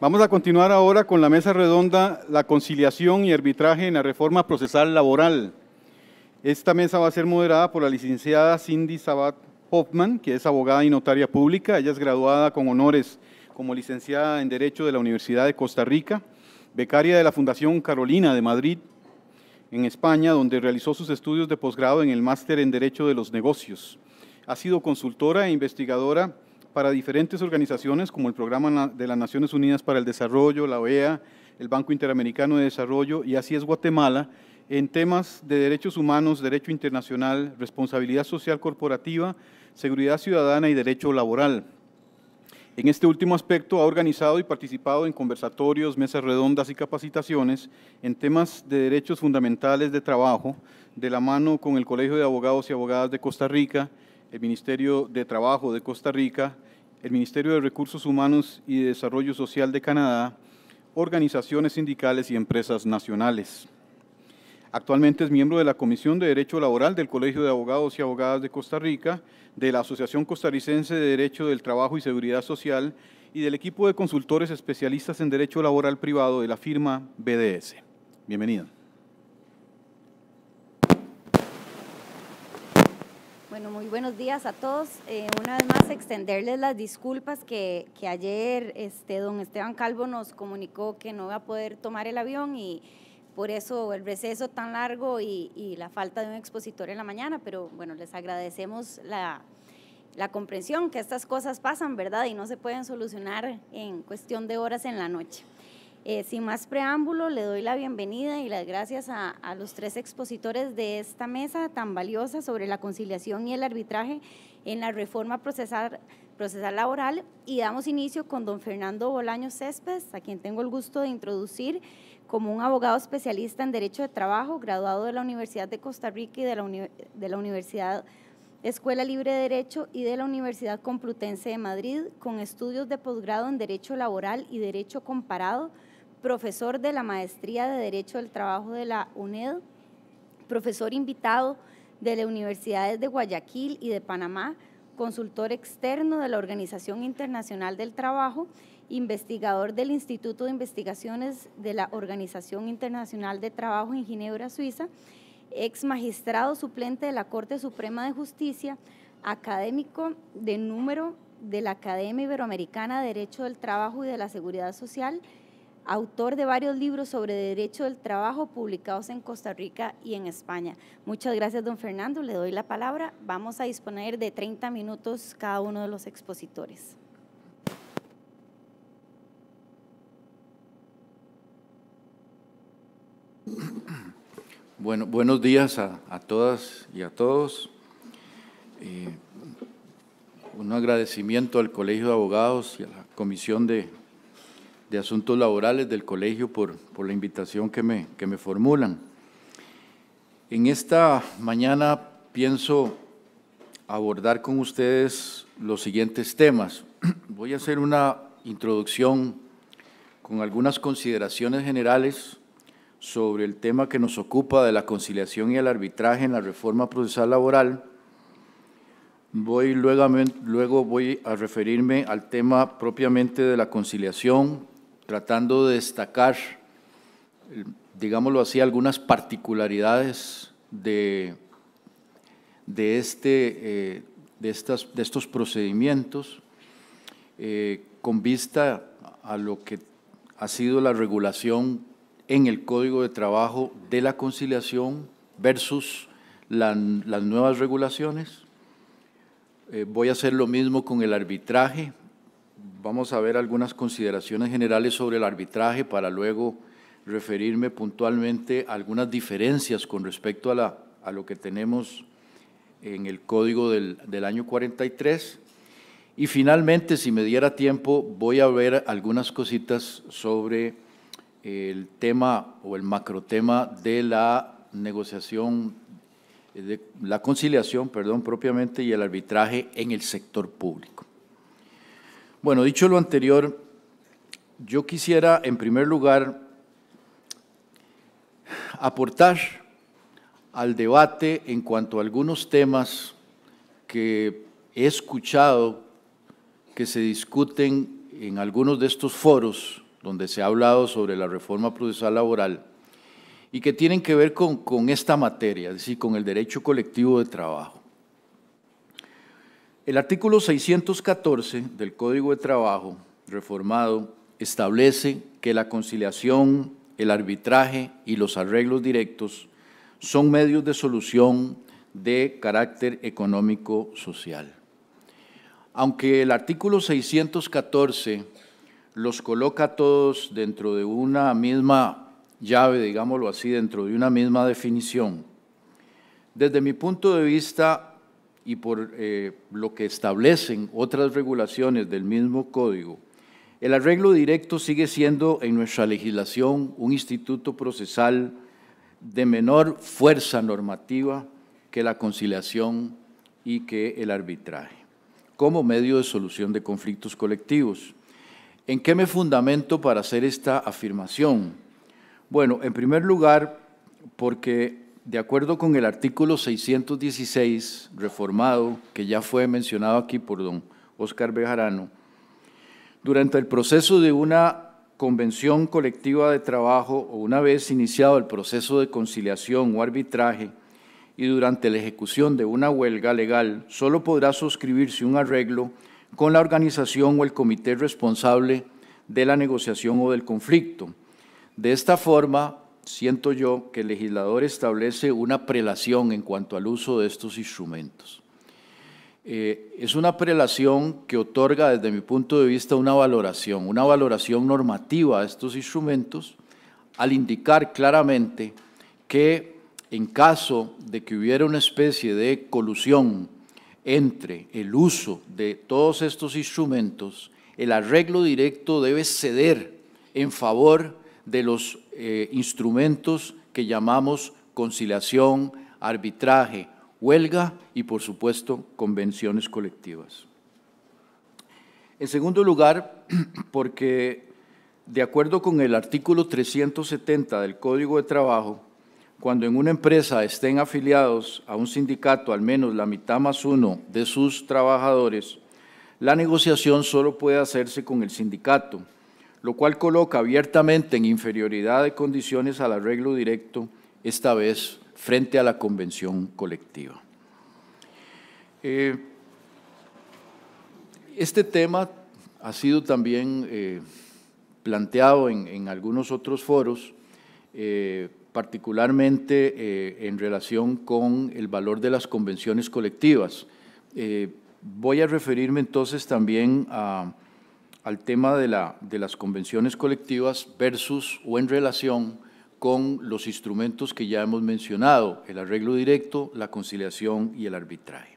Vamos a continuar ahora con la mesa redonda La conciliación y arbitraje en la reforma procesal laboral. Esta mesa va a ser moderada por la licenciada Cindy Sabat Hoffman, que es abogada y notaria pública. Ella es graduada con honores como licenciada en Derecho de la Universidad de Costa Rica, becaria de la Fundación Carolina de Madrid, en España, donde realizó sus estudios de posgrado en el Máster en Derecho de los Negocios. Ha sido consultora e investigadora para diferentes organizaciones como el Programa de las Naciones Unidas para el Desarrollo, la OEA, el Banco Interamericano de Desarrollo y así es Guatemala, en temas de derechos humanos, derecho internacional, responsabilidad social corporativa, seguridad ciudadana y derecho laboral. En este último aspecto ha organizado y participado en conversatorios, mesas redondas y capacitaciones en temas de derechos fundamentales de trabajo, de la mano con el Colegio de Abogados y Abogadas de Costa Rica, el Ministerio de Trabajo de Costa Rica, el Ministerio de Recursos Humanos y Desarrollo Social de Canadá, organizaciones sindicales y empresas nacionales. Actualmente es miembro de la Comisión de Derecho Laboral del Colegio de Abogados y Abogadas de Costa Rica, de la Asociación Costarricense de Derecho del Trabajo y Seguridad Social y del equipo de consultores especialistas en Derecho Laboral Privado de la firma BDS. Bienvenido. muy buenos días a todos. Eh, una vez más, extenderles las disculpas que, ayer este, don Esteban Calvo nos comunicó que no va a poder tomar el avión y por eso el receso tan largo y, la falta de un expositor en la mañana, pero bueno, les agradecemos la comprensión que estas cosas pasan, ¿verdad? Y no se pueden solucionar en cuestión de horas en la noche. Eh, sin más preámbulo, le doy la bienvenida y las gracias a, los tres expositores de esta mesa tan valiosa sobre la conciliación y el arbitraje en la reforma procesal, laboral y damos inicio con don Fernando Bolaño Céspedes, a quien tengo el gusto de introducir como un abogado especialista en Derecho de Trabajo, graduado de la Universidad de Costa Rica y de la, de la Universidad Escuela Libre de Derecho y de la Universidad Complutense de Madrid, con estudios de posgrado en Derecho Laboral y Derecho Comparado profesor de la Maestría de Derecho del Trabajo de la UNED, profesor invitado de las universidades de Guayaquil y de Panamá, consultor externo de la Organización Internacional del Trabajo, investigador del Instituto de Investigaciones de la Organización Internacional de Trabajo en Ginebra, Suiza, ex magistrado suplente de la Corte Suprema de Justicia, académico de número de la Academia Iberoamericana de Derecho del Trabajo y de la Seguridad Social autor de varios libros sobre derecho del trabajo publicados en Costa Rica y en España. Muchas gracias, don Fernando. Le doy la palabra. Vamos a disponer de 30 minutos cada uno de los expositores. Bueno, buenos días a, todas y a todos. Eh, un agradecimiento al Colegio de Abogados y a la Comisión de Asuntos Laborales del Colegio por, por la invitación que me, que me formulan. En esta mañana pienso abordar con ustedes los siguientes temas. Voy a hacer una introducción con algunas consideraciones generales sobre el tema que nos ocupa de la conciliación y el arbitraje en la reforma procesal laboral. Voy luego, luego voy a referirme al tema propiamente de la conciliación, tratando de destacar, digámoslo así, algunas particularidades de, de, este, eh, de, estas, de estos procedimientos eh, con vista a lo que ha sido la regulación en el Código de Trabajo de la conciliación versus las nuevas regulaciones. Eh, voy a hacer lo mismo con el arbitraje, Vamos a ver algunas consideraciones generales sobre el arbitraje para luego referirme puntualmente a algunas diferencias con respecto a, lo que tenemos en el código del, año 43. Y finalmente, si me diera tiempo, voy a ver algunas cositas sobre el tema o el macrotema de la negociación, de la conciliación, perdón, propiamente, y el arbitraje en el sector público. Bueno, dicho lo anterior, yo quisiera en primer lugar aportar al debate en cuanto a algunos temas que he escuchado que se discuten en algunos de estos foros donde se ha hablado sobre la reforma procesal laboral y que tienen que ver con, esta materia, es decir, con el derecho colectivo de trabajo. El artículo 614 del Código de Trabajo reformado establece que la conciliación, el arbitraje y los arreglos directos son medios de solución de carácter económico social. Aunque el artículo 614 los coloca todos dentro de una misma llave, digámoslo así, dentro de una misma definición, desde mi punto de vista y por eh, lo que establecen otras regulaciones del mismo código, el arreglo directo sigue siendo en nuestra legislación un instituto procesal de menor fuerza normativa que la conciliación y que el arbitraje, como medio de solución de conflictos colectivos. ¿En qué me fundamento para hacer esta afirmación? Bueno, en primer lugar, porque de acuerdo con el artículo 616 reformado, que ya fue mencionado aquí por don Oscar Bejarano, durante el proceso de una convención colectiva de trabajo o una vez iniciado el proceso de conciliación o arbitraje y durante la ejecución de una huelga legal, solo podrá suscribirse un arreglo con la organización o el comité responsable de la negociación o del conflicto. De esta forma, siento yo que el legislador establece una prelación en cuanto al uso de estos instrumentos. Eh, es una prelación que otorga desde mi punto de vista una valoración, una valoración normativa a estos instrumentos al indicar claramente que en caso de que hubiera una especie de colusión entre el uso de todos estos instrumentos, el arreglo directo debe ceder en favor de los eh, instrumentos que llamamos conciliación, arbitraje, huelga y, por supuesto, convenciones colectivas. En segundo lugar, porque de acuerdo con el artículo 370 del Código de Trabajo, cuando en una empresa estén afiliados a un sindicato al menos la mitad más uno de sus trabajadores, la negociación solo puede hacerse con el sindicato lo cual coloca abiertamente en inferioridad de condiciones al arreglo directo, esta vez frente a la convención colectiva. Eh, este tema ha sido también eh, planteado en, algunos otros foros, eh, particularmente en relación con el valor de las convenciones colectivas. voy a referirme entonces también a al tema de, las convenciones colectivas versus o en relación con los instrumentos que ya hemos mencionado, el arreglo directo, la conciliación y el arbitraje.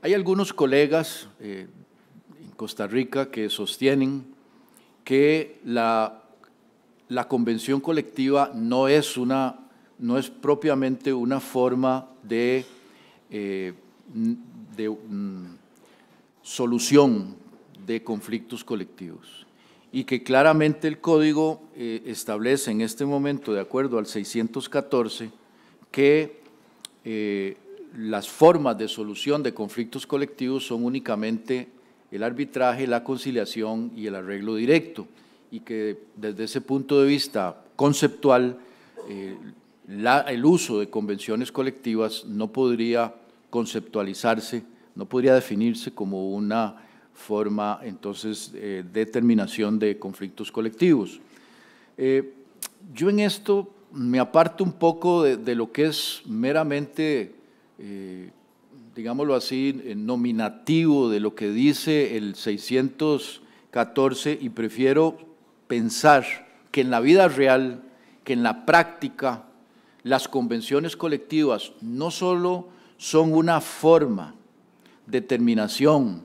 Hay algunos colegas eh, en Costa Rica que sostienen que la, convención colectiva no es, una, no es propiamente una forma de, eh, de mm, solución de conflictos colectivos y que claramente el código eh, establece en este momento, de acuerdo al 614, que eh, las formas de solución de conflictos colectivos son únicamente el arbitraje, la conciliación y el arreglo directo, y que desde ese punto de vista conceptual, eh, el uso de convenciones colectivas no podría conceptualizarse, no podría definirse como una forma entonces eh, determinación de conflictos colectivos. Eh, yo en esto me aparto un poco de, lo que es meramente, eh, digámoslo así, eh, nominativo de lo que dice el 614 y prefiero pensar que en la vida real, que en la práctica, las convenciones colectivas no solo son una forma, de determinación,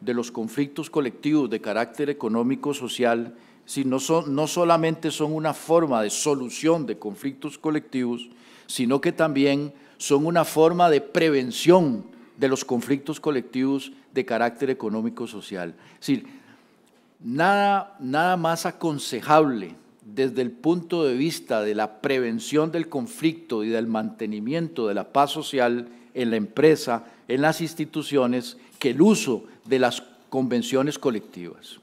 de los conflictos colectivos de carácter económico, social, si no, son, no solamente son una forma de solución de conflictos colectivos, sino que también son una forma de prevención de los conflictos colectivos de carácter económico-social. Es decir, nada, nada más aconsejable desde el punto de vista de la prevención del conflicto y del mantenimiento de la paz social en la empresa, en las instituciones, que el uso de las convenciones colectivas.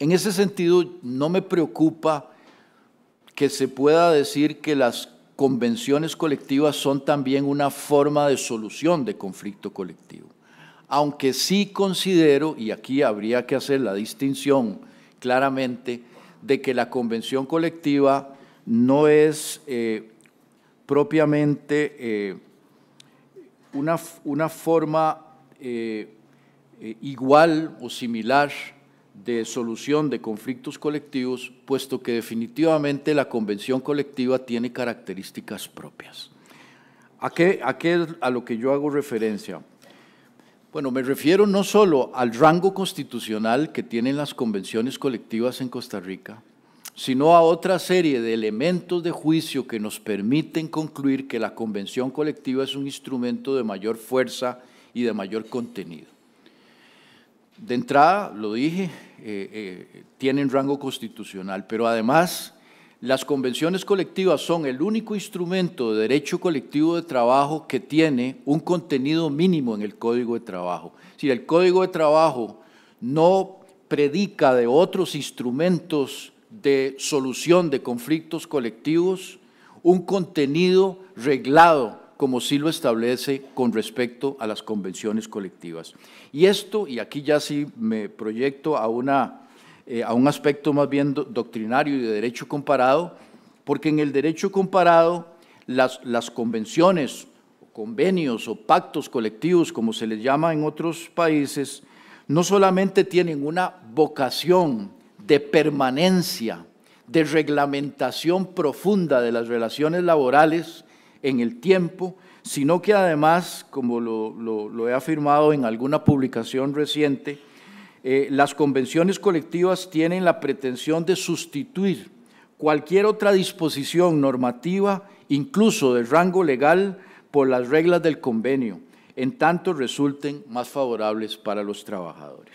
En ese sentido, no me preocupa que se pueda decir que las convenciones colectivas son también una forma de solución de conflicto colectivo. Aunque sí considero, y aquí habría que hacer la distinción claramente, de que la convención colectiva no es eh, propiamente eh, una, una, forma eh, eh, igual o similar de solución de conflictos colectivos, puesto que definitivamente la convención colectiva tiene características propias. ¿A qué, a qué a lo que yo hago referencia? Bueno, me refiero no solo al rango constitucional que tienen las convenciones colectivas en Costa Rica, sino a otra serie de elementos de juicio que nos permiten concluir que la convención colectiva es un instrumento de mayor fuerza y de mayor contenido de entrada, lo dije, eh, eh, tienen rango constitucional, pero además las convenciones colectivas son el único instrumento de derecho colectivo de trabajo que tiene un contenido mínimo en el Código de Trabajo. Si el Código de Trabajo no predica de otros instrumentos de solución de conflictos colectivos, un contenido reglado como sí lo establece con respecto a las convenciones colectivas. Y esto, y aquí ya sí me proyecto a, una, eh, a un aspecto más bien doctrinario y de derecho comparado, porque en el derecho comparado las, las convenciones, convenios o pactos colectivos, como se les llama en otros países, no solamente tienen una vocación de permanencia, de reglamentación profunda de las relaciones laborales, en el tiempo, sino que además, como lo, he afirmado en alguna publicación reciente, eh, las convenciones colectivas tienen la pretensión de sustituir cualquier otra disposición normativa, incluso de rango legal, por las reglas del convenio, en tanto resulten más favorables para los trabajadores.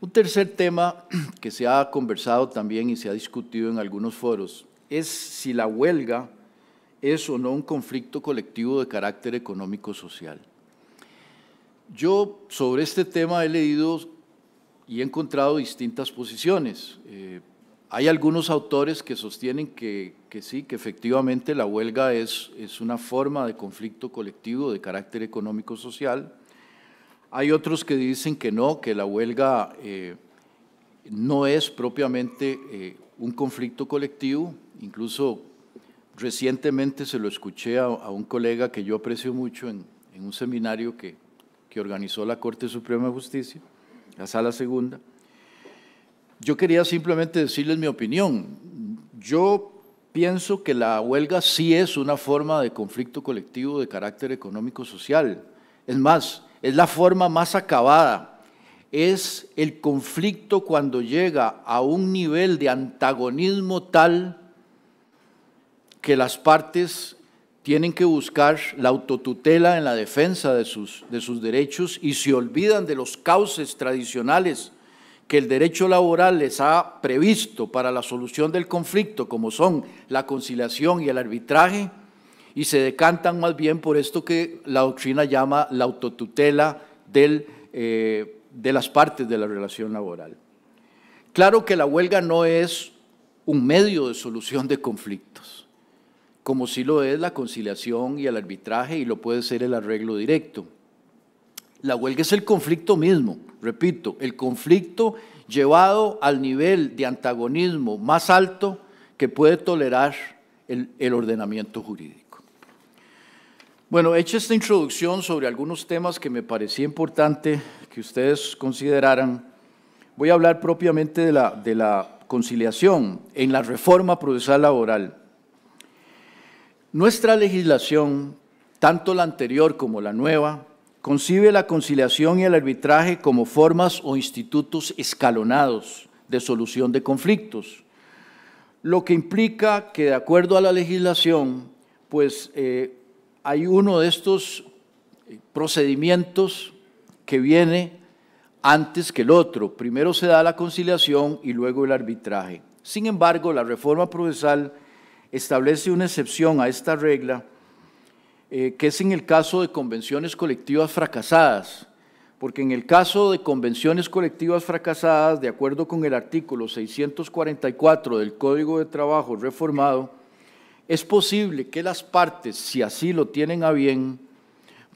Un tercer tema que se ha conversado también y se ha discutido en algunos foros es si la huelga es o no un conflicto colectivo de carácter económico-social. Yo sobre este tema he leído y he encontrado distintas posiciones. Eh, hay algunos autores que sostienen que, sí, que efectivamente la huelga es, es una forma de conflicto colectivo de carácter económico-social. Hay otros que dicen que no, que la huelga eh, no es propiamente eh, un conflicto colectivo, incluso recientemente se lo escuché a, un colega que yo aprecio mucho en, un seminario que, que organizó la Corte Suprema de Justicia, la Sala Segunda. Yo quería simplemente decirles mi opinión. Yo pienso que la huelga sí es una forma de conflicto colectivo de carácter económico-social. Es más, es la forma más acabada es el conflicto cuando llega a un nivel de antagonismo tal que las partes tienen que buscar la autotutela en la defensa de sus, de sus derechos y se olvidan de los cauces tradicionales que el derecho laboral les ha previsto para la solución del conflicto, como son la conciliación y el arbitraje, y se decantan más bien por esto que la doctrina llama la autotutela del eh, de las partes de la relación laboral. Claro que la huelga no es un medio de solución de conflictos, como sí lo es la conciliación y el arbitraje y lo puede ser el arreglo directo. La huelga es el conflicto mismo, repito, el conflicto llevado al nivel de antagonismo más alto que puede tolerar el, el ordenamiento jurídico. Bueno, hecha esta introducción sobre algunos temas que me parecía importante que ustedes consideraran. Voy a hablar propiamente de la, conciliación en la reforma procesal laboral. Nuestra legislación, tanto la anterior como la nueva, concibe la conciliación y el arbitraje como formas o institutos escalonados de solución de conflictos, lo que implica que de acuerdo a la legislación, pues eh, hay uno de estos procedimientos que viene antes que el otro. Primero se da la conciliación y luego el arbitraje. Sin embargo, la reforma procesal establece una excepción a esta regla, eh, que es en el caso de convenciones colectivas fracasadas, porque en el caso de convenciones colectivas fracasadas, de acuerdo con el artículo 644 del Código de Trabajo reformado, es posible que las partes, si así lo tienen a bien,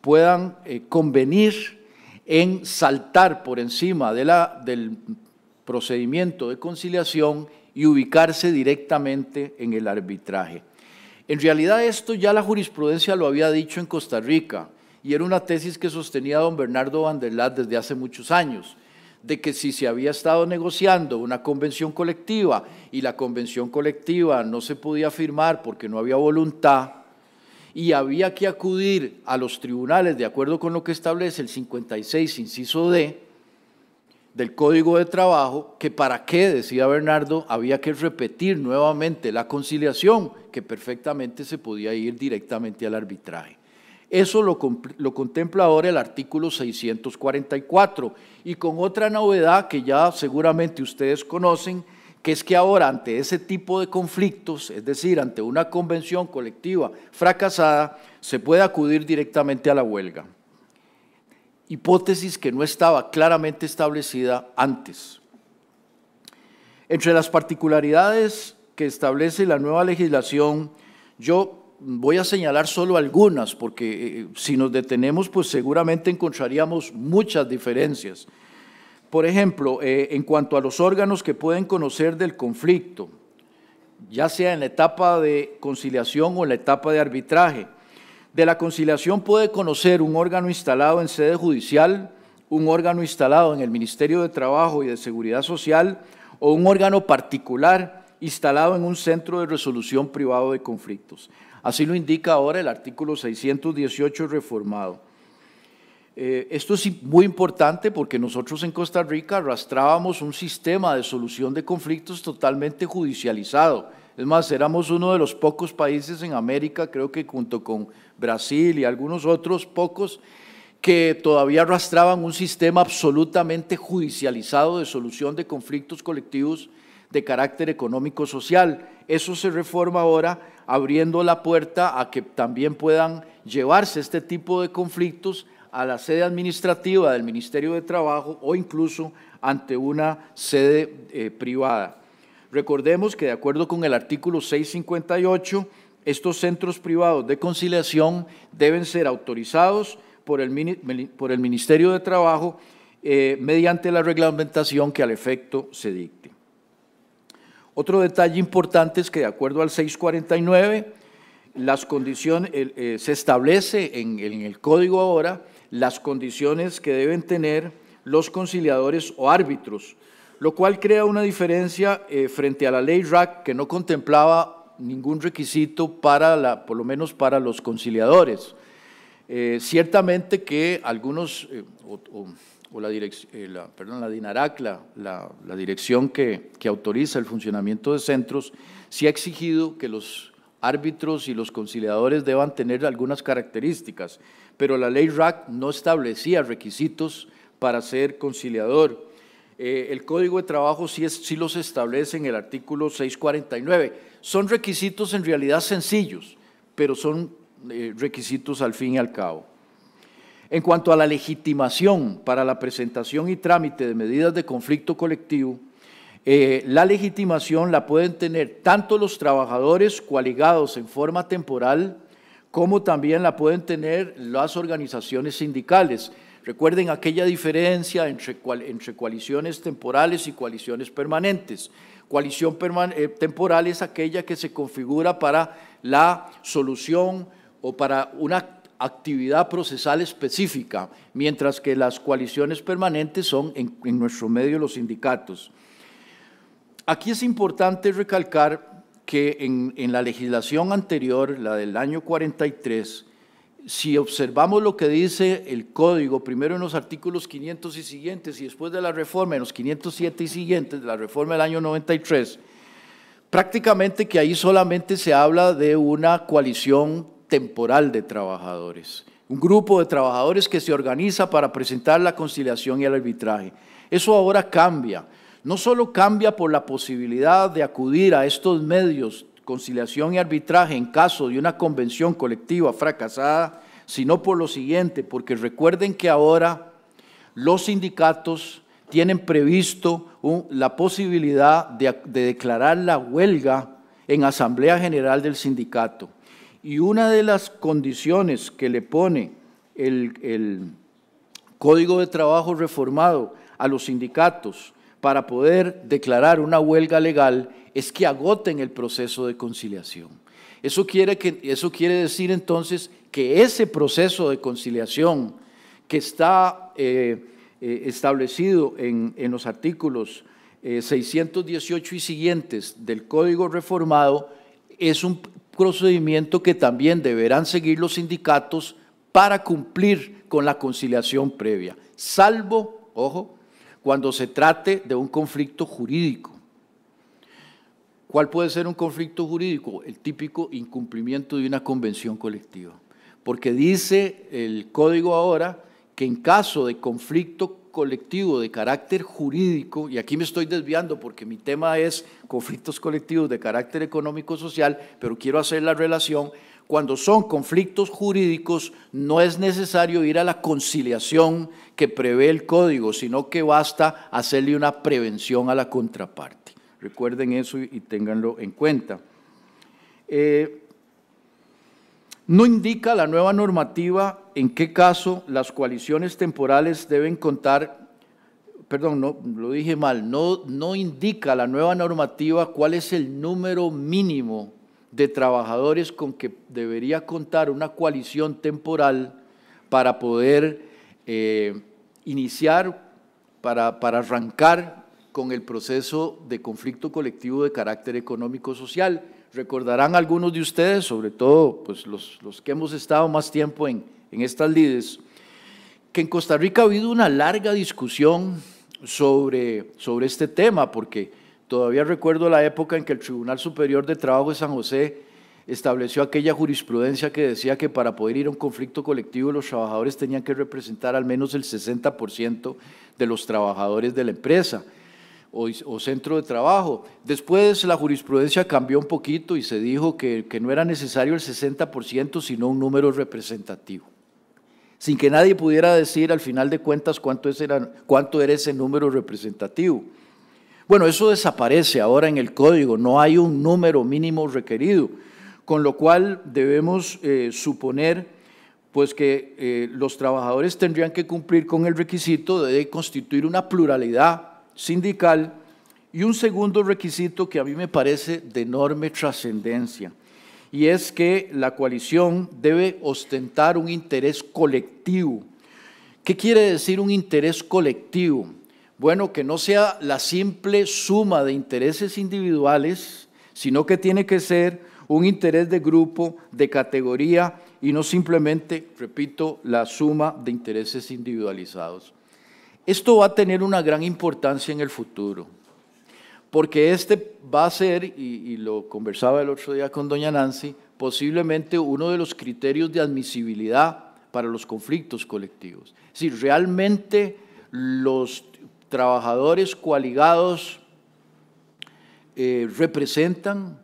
puedan eh, convenir en saltar por encima del procedimiento de conciliación y ubicarse directamente en el arbitraje. En realidad esto ya la jurisprudencia lo había dicho en Costa Rica y era una tesis que sostenía don Bernardo Vanderlat desde hace muchos años de que si se había estado negociando una convención colectiva y la convención colectiva no se podía firmar porque no había voluntad y había que acudir a los tribunales de acuerdo con lo que establece el 56, inciso D, del Código de Trabajo, que para qué, decía Bernardo, había que repetir nuevamente la conciliación, que perfectamente se podía ir directamente al arbitraje. Eso lo, contempla ahora el artículo 644 y con otra novedad que ya seguramente ustedes conocen, que es que ahora ante ese tipo de conflictos, es decir, ante una convención colectiva fracasada, se puede acudir directamente a la huelga. Hipótesis que no estaba claramente establecida antes. Entre las particularidades que establece la nueva legislación, yo Voy a señalar solo algunas, porque eh, si nos detenemos, pues seguramente encontraríamos muchas diferencias. Por ejemplo, eh, en cuanto a los órganos que pueden conocer del conflicto, ya sea en la etapa de conciliación o en la etapa de arbitraje, de la conciliación puede conocer un órgano instalado en sede judicial, un órgano instalado en el Ministerio de Trabajo y de Seguridad Social o un órgano particular instalado en un centro de resolución privado de conflictos. Así lo indica ahora el artículo 618 reformado. Eh, esto es muy importante porque nosotros en Costa Rica arrastrábamos un sistema de solución de conflictos totalmente judicializado. Es más, éramos uno de los pocos países en América, creo que junto con Brasil y algunos otros pocos, que todavía arrastraban un sistema absolutamente judicializado de solución de conflictos colectivos de carácter económico-social. Eso se reforma ahora abriendo la puerta a que también puedan llevarse este tipo de conflictos a la sede administrativa del Ministerio de Trabajo o incluso ante una sede eh, privada. Recordemos que de acuerdo con el artículo 658, estos centros privados de conciliación deben ser autorizados por el, por el Ministerio de Trabajo eh, mediante la reglamentación que al efecto se dicte. Otro detalle importante es que de acuerdo al 649, las condiciones, eh, se establece en, el código ahora las condiciones que deben tener los conciliadores o árbitros, lo cual crea una diferencia eh, frente a la ley RAC que no contemplaba ningún requisito para la, por lo menos para los conciliadores. Eh, ciertamente que algunos, o eh, la, perdón, la DINARAC, la, dirección que, autoriza el funcionamiento de centros, sí ha exigido que los árbitros y los conciliadores deban tener algunas características, pero la ley RAC no establecía requisitos para ser conciliador. Eh, el Código de Trabajo sí, los establece en el artículo 649. Son requisitos en realidad sencillos, pero son eh, requisitos al fin y al cabo. En cuanto a la legitimación para la presentación y trámite de medidas de conflicto colectivo, eh, la legitimación la pueden tener tanto los trabajadores coaligados en forma temporal como también la pueden tener las organizaciones sindicales. Recuerden aquella diferencia entre, coaliciones temporales y coaliciones permanentes. Coalición eh, temporal es aquella que se configura para la solución o para una actividad procesal específica, mientras que las coaliciones permanentes son en, nuestro medio los sindicatos. Aquí es importante recalcar que en, la legislación anterior, la del año 43, si observamos lo que dice el código, primero en los artículos 500 y siguientes, y después de la reforma, en los 507 y siguientes, de la reforma del año 93, prácticamente que ahí solamente se habla de una coalición temporal de trabajadores, un grupo de trabajadores que se organiza para presentar la conciliación y el arbitraje. Eso ahora cambia. No solo cambia por la posibilidad de acudir a estos medios, conciliación y arbitraje, en caso de una convención colectiva fracasada, sino por lo siguiente, porque recuerden que ahora los sindicatos tienen previsto la posibilidad de declarar la huelga en Asamblea General del Sindicato. Y una de las condiciones que le pone el, Código de Trabajo reformado a los sindicatos para poder declarar una huelga legal es que agoten el proceso de conciliación. Eso quiere, que, eso quiere decir entonces que ese proceso de conciliación que está eh, eh, establecido en, los artículos 618 eh, y siguientes del Código Reformado es un, procedimiento que también deberán seguir los sindicatos para cumplir con la conciliación previa, salvo, ojo, cuando se trate de un conflicto jurídico. ¿Cuál puede ser un conflicto jurídico? El típico incumplimiento de una convención colectiva. Porque dice el código ahora que en caso de conflicto colectivo de carácter jurídico, y aquí me estoy desviando porque mi tema es conflictos colectivos de carácter económico-social, pero quiero hacer la relación, cuando son conflictos jurídicos no es necesario ir a la conciliación que prevé el código, sino que basta hacerle una prevención a la contraparte. Recuerden eso y ténganlo en cuenta. Eh, no indica la nueva normativa en qué caso las coaliciones temporales deben contar, perdón, no, lo dije mal, no, indica la nueva normativa cuál es el número mínimo de trabajadores con que debería contar una coalición temporal para poder eh, iniciar, para, para arrancar con el proceso de conflicto colectivo de carácter económico-social Recordarán algunos de ustedes, sobre todo pues, los, que hemos estado más tiempo en, estas lides, que en Costa Rica ha habido una larga discusión sobre, sobre este tema, porque todavía recuerdo la época en que el Tribunal Superior de Trabajo de San José estableció aquella jurisprudencia que decía que para poder ir a un conflicto colectivo los trabajadores tenían que representar al menos el 60% de los trabajadores de la empresa o, centro de trabajo. Después la jurisprudencia cambió un poquito y se dijo que, no era necesario el 60%, sino un número representativo. Sin que nadie pudiera decir al final de cuentas cuánto, era, cuánto era ese número representativo. Bueno, eso desaparece ahora en el código, no hay un número mínimo requerido, con lo cual debemos eh, suponer pues que eh, los trabajadores tendrían que cumplir con el requisito de constituir una pluralidad sindical y un segundo requisito que a mí me parece de enorme trascendencia, y es que la coalición debe ostentar un interés colectivo. ¿Qué quiere decir un interés colectivo? Bueno, que no sea la simple suma de intereses individuales, sino que tiene que ser un interés de grupo, de categoría, y no simplemente, repito, la suma de intereses individualizados. Esto va a tener una gran importancia en el futuro, porque este va a ser, y, lo conversaba el otro día con doña Nancy, posiblemente uno de los criterios de admisibilidad para los conflictos colectivos. Si realmente los trabajadores coaligados eh, representan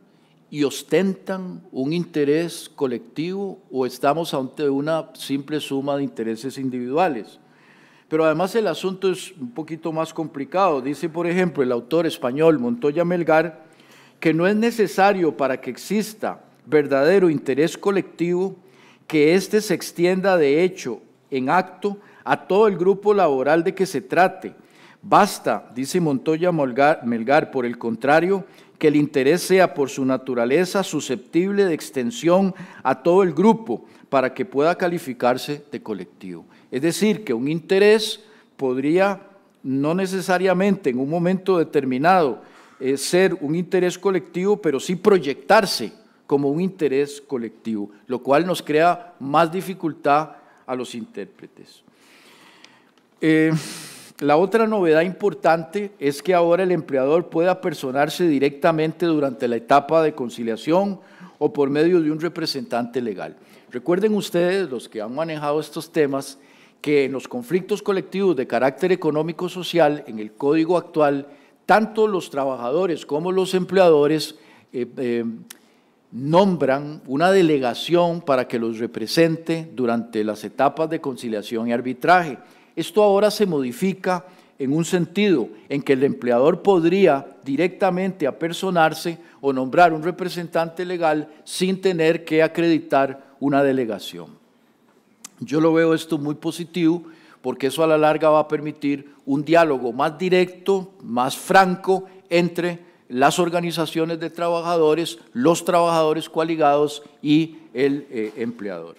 y ostentan un interés colectivo o estamos ante una simple suma de intereses individuales. Pero además el asunto es un poquito más complicado. Dice, por ejemplo, el autor español Montoya Melgar, que no es necesario para que exista verdadero interés colectivo que éste se extienda de hecho en acto a todo el grupo laboral de que se trate. Basta, dice Montoya Melgar, por el contrario, que el interés sea por su naturaleza susceptible de extensión a todo el grupo para que pueda calificarse de colectivo. Es decir, que un interés podría no necesariamente en un momento determinado eh, ser un interés colectivo, pero sí proyectarse como un interés colectivo, lo cual nos crea más dificultad a los intérpretes. Eh, la otra novedad importante es que ahora el empleador pueda personarse directamente durante la etapa de conciliación o por medio de un representante legal. Recuerden ustedes, los que han manejado estos temas, que en los conflictos colectivos de carácter económico-social, en el código actual, tanto los trabajadores como los empleadores eh, eh, nombran una delegación para que los represente durante las etapas de conciliación y arbitraje. Esto ahora se modifica en un sentido en que el empleador podría directamente apersonarse o nombrar un representante legal sin tener que acreditar una delegación. Yo lo veo esto muy positivo porque eso a la larga va a permitir un diálogo más directo, más franco entre las organizaciones de trabajadores, los trabajadores coaligados y el eh, empleador.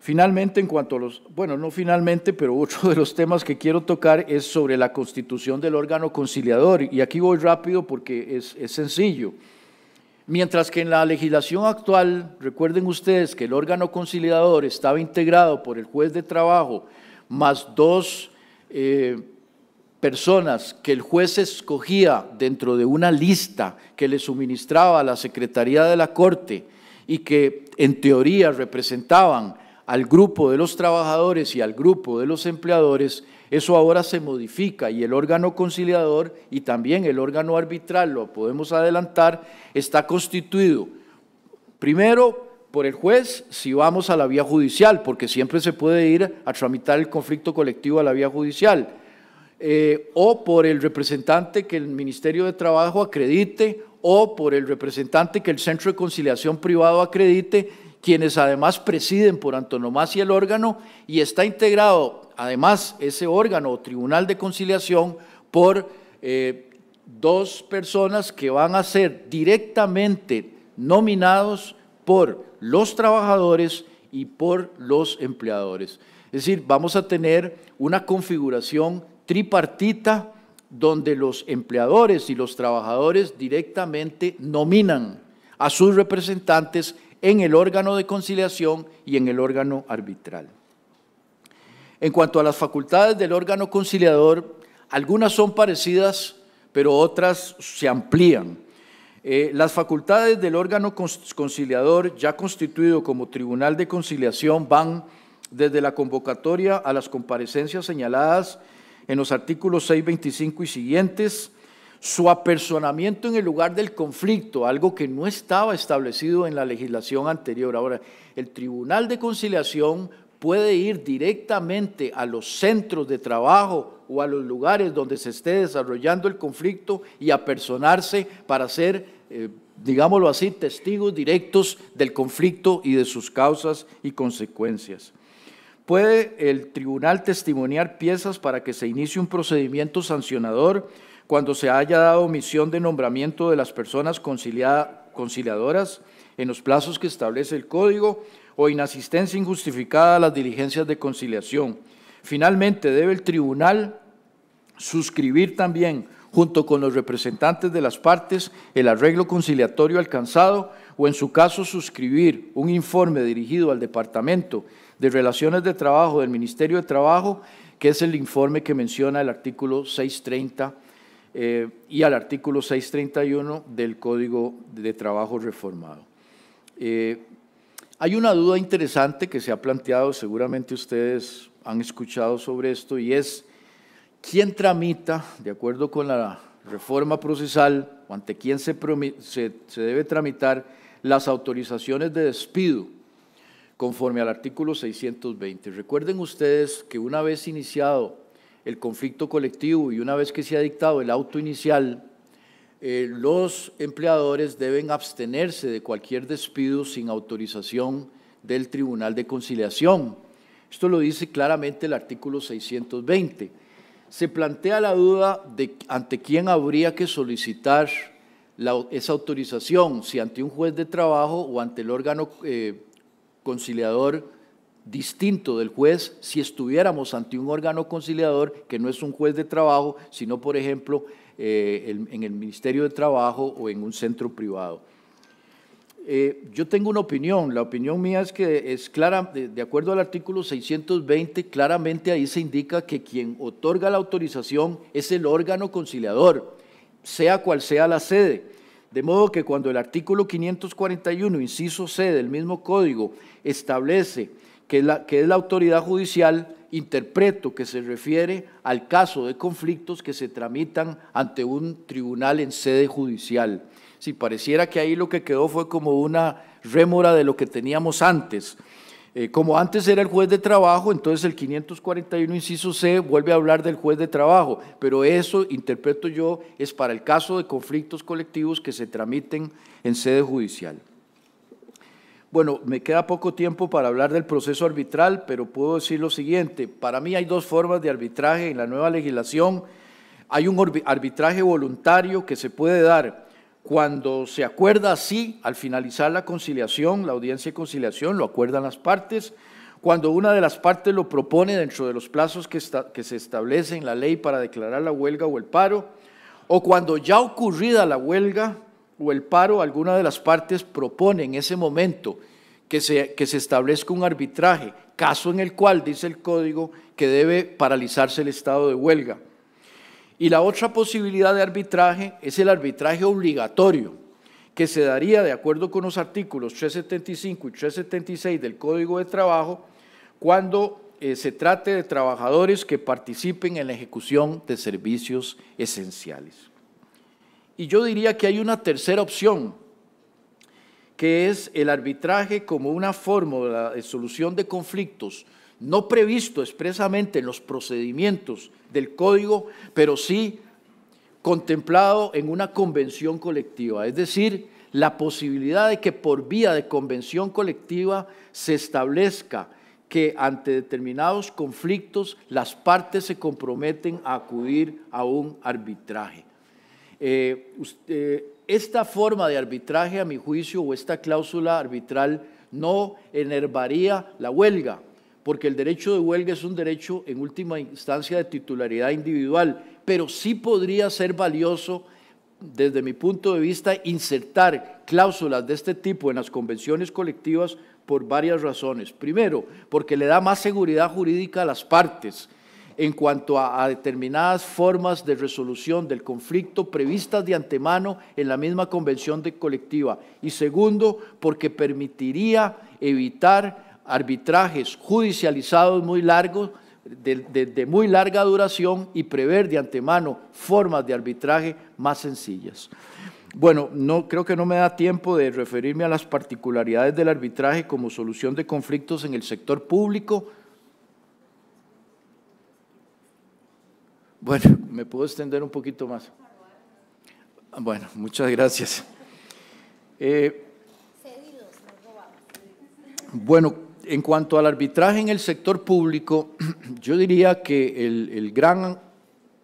Finalmente, en cuanto a los, bueno, no finalmente, pero otro de los temas que quiero tocar es sobre la constitución del órgano conciliador. Y aquí voy rápido porque es sencillo. Mientras que en la legislación actual, recuerden ustedes que el órgano conciliador estaba integrado por el juez de trabajo más dos eh, personas que el juez escogía dentro de una lista que le suministraba a la Secretaría de la Corte y que en teoría representaban al grupo de los trabajadores y al grupo de los empleadores, eso ahora se modifica y el órgano conciliador y también el órgano arbitral, lo podemos adelantar, está constituido primero por el juez si vamos a la vía judicial, porque siempre se puede ir a tramitar el conflicto colectivo a la vía judicial, eh, o por el representante que el Ministerio de Trabajo acredite, o por el representante que el Centro de Conciliación Privado acredite, quienes además presiden por antonomasia el órgano y está integrado además ese órgano o tribunal de conciliación por eh, dos personas que van a ser directamente nominados por los trabajadores y por los empleadores. Es decir, vamos a tener una configuración tripartita donde los empleadores y los trabajadores directamente nominan a sus representantes en el órgano de conciliación y en el órgano arbitral. En cuanto a las facultades del órgano conciliador, algunas son parecidas, pero otras se amplían. Eh, las facultades del órgano conciliador ya constituido como Tribunal de Conciliación van desde la convocatoria a las comparecencias señaladas en los artículos 6.25 y siguientes, su apersonamiento en el lugar del conflicto, algo que no estaba establecido en la legislación anterior. Ahora, el Tribunal de Conciliación puede ir directamente a los centros de trabajo o a los lugares donde se esté desarrollando el conflicto y apersonarse para ser, eh, digámoslo así, testigos directos del conflicto y de sus causas y consecuencias. Puede el tribunal testimoniar piezas para que se inicie un procedimiento sancionador cuando se haya dado omisión de nombramiento de las personas conciliadoras en los plazos que establece el Código o inasistencia injustificada a las diligencias de conciliación. Finalmente, debe el tribunal suscribir también, junto con los representantes de las partes, el arreglo conciliatorio alcanzado o, en su caso, suscribir un informe dirigido al Departamento de Relaciones de Trabajo del Ministerio de Trabajo, que es el informe que menciona el artículo 630 eh, y al artículo 631 del Código de Trabajo Reformado. Eh, hay una duda interesante que se ha planteado, seguramente ustedes han escuchado sobre esto, y es quién tramita, de acuerdo con la reforma procesal, o ante quién se, se, se debe tramitar las autorizaciones de despido conforme al artículo 620. Recuerden ustedes que una vez iniciado el conflicto colectivo y una vez que se ha dictado el auto inicial, eh, los empleadores deben abstenerse de cualquier despido sin autorización del Tribunal de Conciliación. Esto lo dice claramente el artículo 620. Se plantea la duda de ante quién habría que solicitar esa autorización, si ante un juez de trabajo o ante el órgano eh, conciliador distinto del juez si estuviéramos ante un órgano conciliador que no es un juez de trabajo, sino, por ejemplo, eh, en el Ministerio de Trabajo o en un centro privado. Eh, yo tengo una opinión, la opinión mía es que es clara, de, acuerdo al artículo 620, claramente ahí se indica que quien otorga la autorización es el órgano conciliador, sea cual sea la sede. De modo que cuando el artículo 541, inciso C del mismo código, establece que es la, autoridad judicial, interpreto que se refiere al caso de conflictos que se tramitan ante un tribunal en sede judicial. Si pareciera que ahí lo que quedó fue como una rémora de lo que teníamos antes. Eh, como antes era el juez de trabajo, entonces el 541 inciso C vuelve a hablar del juez de trabajo, pero eso, interpreto yo, es para el caso de conflictos colectivos que se tramiten en sede judicial. Bueno, me queda poco tiempo para hablar del proceso arbitral, pero puedo decir lo siguiente. Para mí hay dos formas de arbitraje en la nueva legislación. Hay un arbitraje voluntario que se puede dar cuando se acuerda así, al finalizar la conciliación, la audiencia de conciliación, lo acuerdan las partes, cuando una de las partes lo propone dentro de los plazos que, se establece en la ley para declarar la huelga o el paro, o cuando ya ocurrida la huelga o el paro, alguna de las partes propone en ese momento que se, establezca un arbitraje, caso en el cual dice el código que debe paralizarse el estado de huelga. Y la otra posibilidad de arbitraje es el arbitraje obligatorio, que se daría de acuerdo con los artículos 375 y 376 del Código de Trabajo cuando eh, se trate de trabajadores que participen en la ejecución de servicios esenciales. Y yo diría que hay una tercera opción, que es el arbitraje como una fórmula de solución de conflictos, no previsto expresamente en los procedimientos del código, pero sí contemplado en una convención colectiva, es decir, la posibilidad de que por vía de convención colectiva se establezca que ante determinados conflictos las partes se comprometen a acudir a un arbitraje. Eh, eh, esta forma de arbitraje, a mi juicio, o esta cláusula arbitral no enervaría la huelga, porque el derecho de huelga es un derecho en última instancia de titularidad individual, pero sí podría ser valioso, desde mi punto de vista, insertar cláusulas de este tipo en las convenciones colectivas por varias razones. Primero, porque le da más seguridad jurídica a las partes en cuanto a, determinadas formas de resolución del conflicto previstas de antemano en la misma convención de colectiva. Y segundo, porque permitiría evitar arbitrajes judicializados muy largos, de, de muy larga duración y prever de antemano formas de arbitraje más sencillas. Bueno, no, creo que no me da tiempo de referirme a las particularidades del arbitraje como solución de conflictos en el sector público, Bueno, ¿me puedo extender un poquito más? Bueno, muchas gracias. Eh, bueno, en cuanto al arbitraje en el sector público, yo diría que el, gran,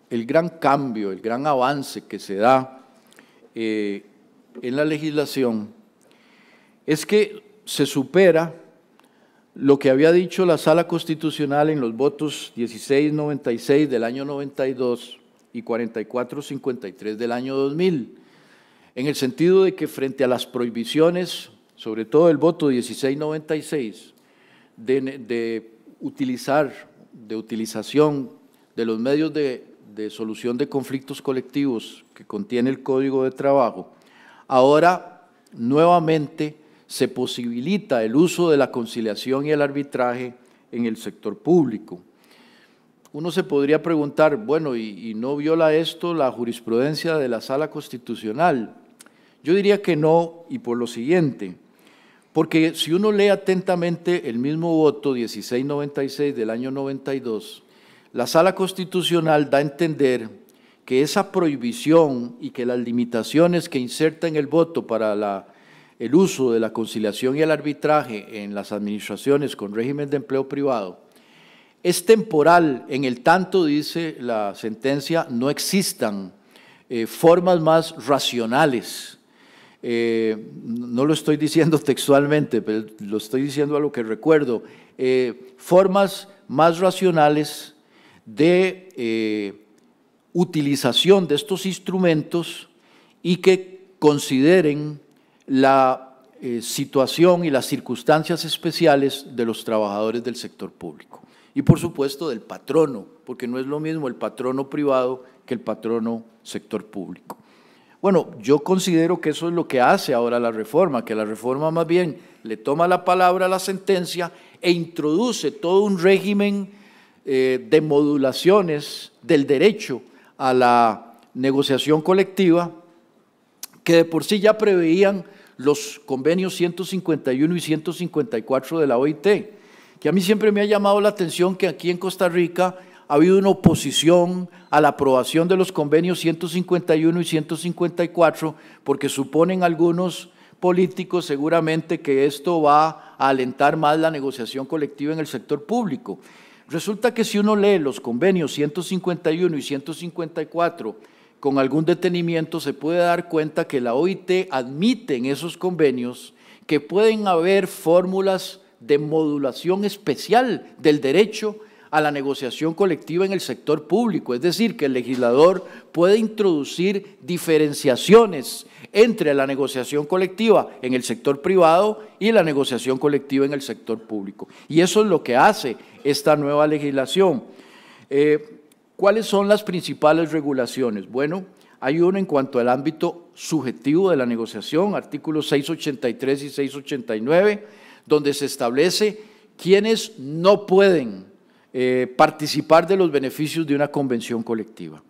el gran, cambio, el gran avance que se da eh, en la legislación es que se supera lo que había dicho la Sala Constitucional en los votos 1696 del año 92 y 4453 del año 2000, en el sentido de que frente a las prohibiciones, sobre todo el voto 1696, de, de utilizar, de utilización de los medios de solución de conflictos colectivos que contiene el Código de Trabajo, ahora nuevamente se posibilita el uso de la conciliación y el arbitraje en el sector público. Uno se podría preguntar, bueno, ¿y, no viola esto la jurisprudencia de la Sala Constitucional? Yo diría que no, y por lo siguiente, porque si uno lee atentamente el mismo voto 1696 del año 92, la Sala Constitucional da a entender que esa prohibición y que las limitaciones que inserta en el voto para la el uso de la conciliación y el arbitraje en las administraciones con régimen de empleo privado es temporal, en el tanto, dice la sentencia, no existan eh, formas más racionales. Eh, no lo estoy diciendo textualmente, pero lo estoy diciendo a lo que recuerdo. Eh, formas más racionales de utilización de estos instrumentos y que consideren la eh, situación y las circunstancias especiales de los trabajadores del sector público. Y por supuesto del patrono, porque no es lo mismo el patrono privado que el patrono sector público. Bueno, yo considero que eso es lo que hace ahora la reforma, que la reforma más bien le toma la palabra a la sentencia e introduce todo un régimen eh, de modulaciones del derecho a la negociación colectiva que de por sí ya preveían los convenios 151 y 154 de la OIT, que a mí siempre me ha llamado la atención que aquí en Costa Rica ha habido una oposición a la aprobación de los convenios 151 y 154, porque suponen algunos políticos seguramente que esto va a alentar más la negociación colectiva en el sector público. Resulta que si uno lee los convenios 151 y 154, con algún detenimiento se puede dar cuenta que la OIT admite en esos convenios que pueden haber fórmulas de modulación especial del derecho a la negociación colectiva en el sector público, es decir, que el legislador puede introducir diferenciaciones entre la negociación colectiva en el sector privado y la negociación colectiva en el sector público. Y eso es lo que hace esta nueva legislación. Eh, ¿Cuáles son las principales regulaciones? Bueno, hay uno en cuanto al ámbito subjetivo de la negociación, artículos 683 y 689, donde se establece quiénes no pueden eh, participar de los beneficios de una convención colectiva.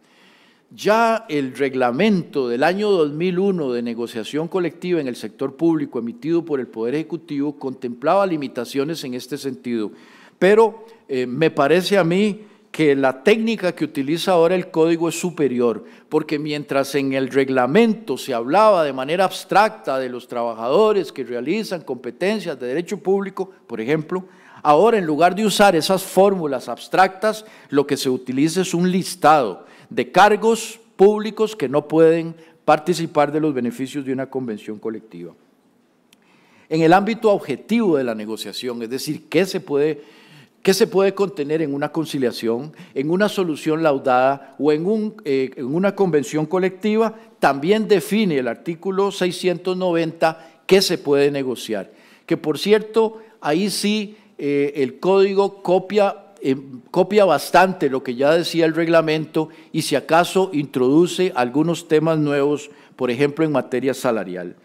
Ya el reglamento del año 2001 de negociación colectiva en el sector público emitido por el Poder Ejecutivo contemplaba limitaciones en este sentido, pero eh, me parece a mí que la técnica que utiliza ahora el código es superior, porque mientras en el reglamento se hablaba de manera abstracta de los trabajadores que realizan competencias de derecho público, por ejemplo, ahora en lugar de usar esas fórmulas abstractas, lo que se utiliza es un listado de cargos públicos que no pueden participar de los beneficios de una convención colectiva. En el ámbito objetivo de la negociación, es decir, qué se puede ¿Qué se puede contener en una conciliación, en una solución laudada o en, eh, una convención colectiva? También define el artículo 690 qué se puede negociar. Que por cierto, ahí sí eh, el código copia em, copia bastante lo que ya decía el reglamento y si acaso introduce algunos temas nuevos, por ejemplo, en materia salarial.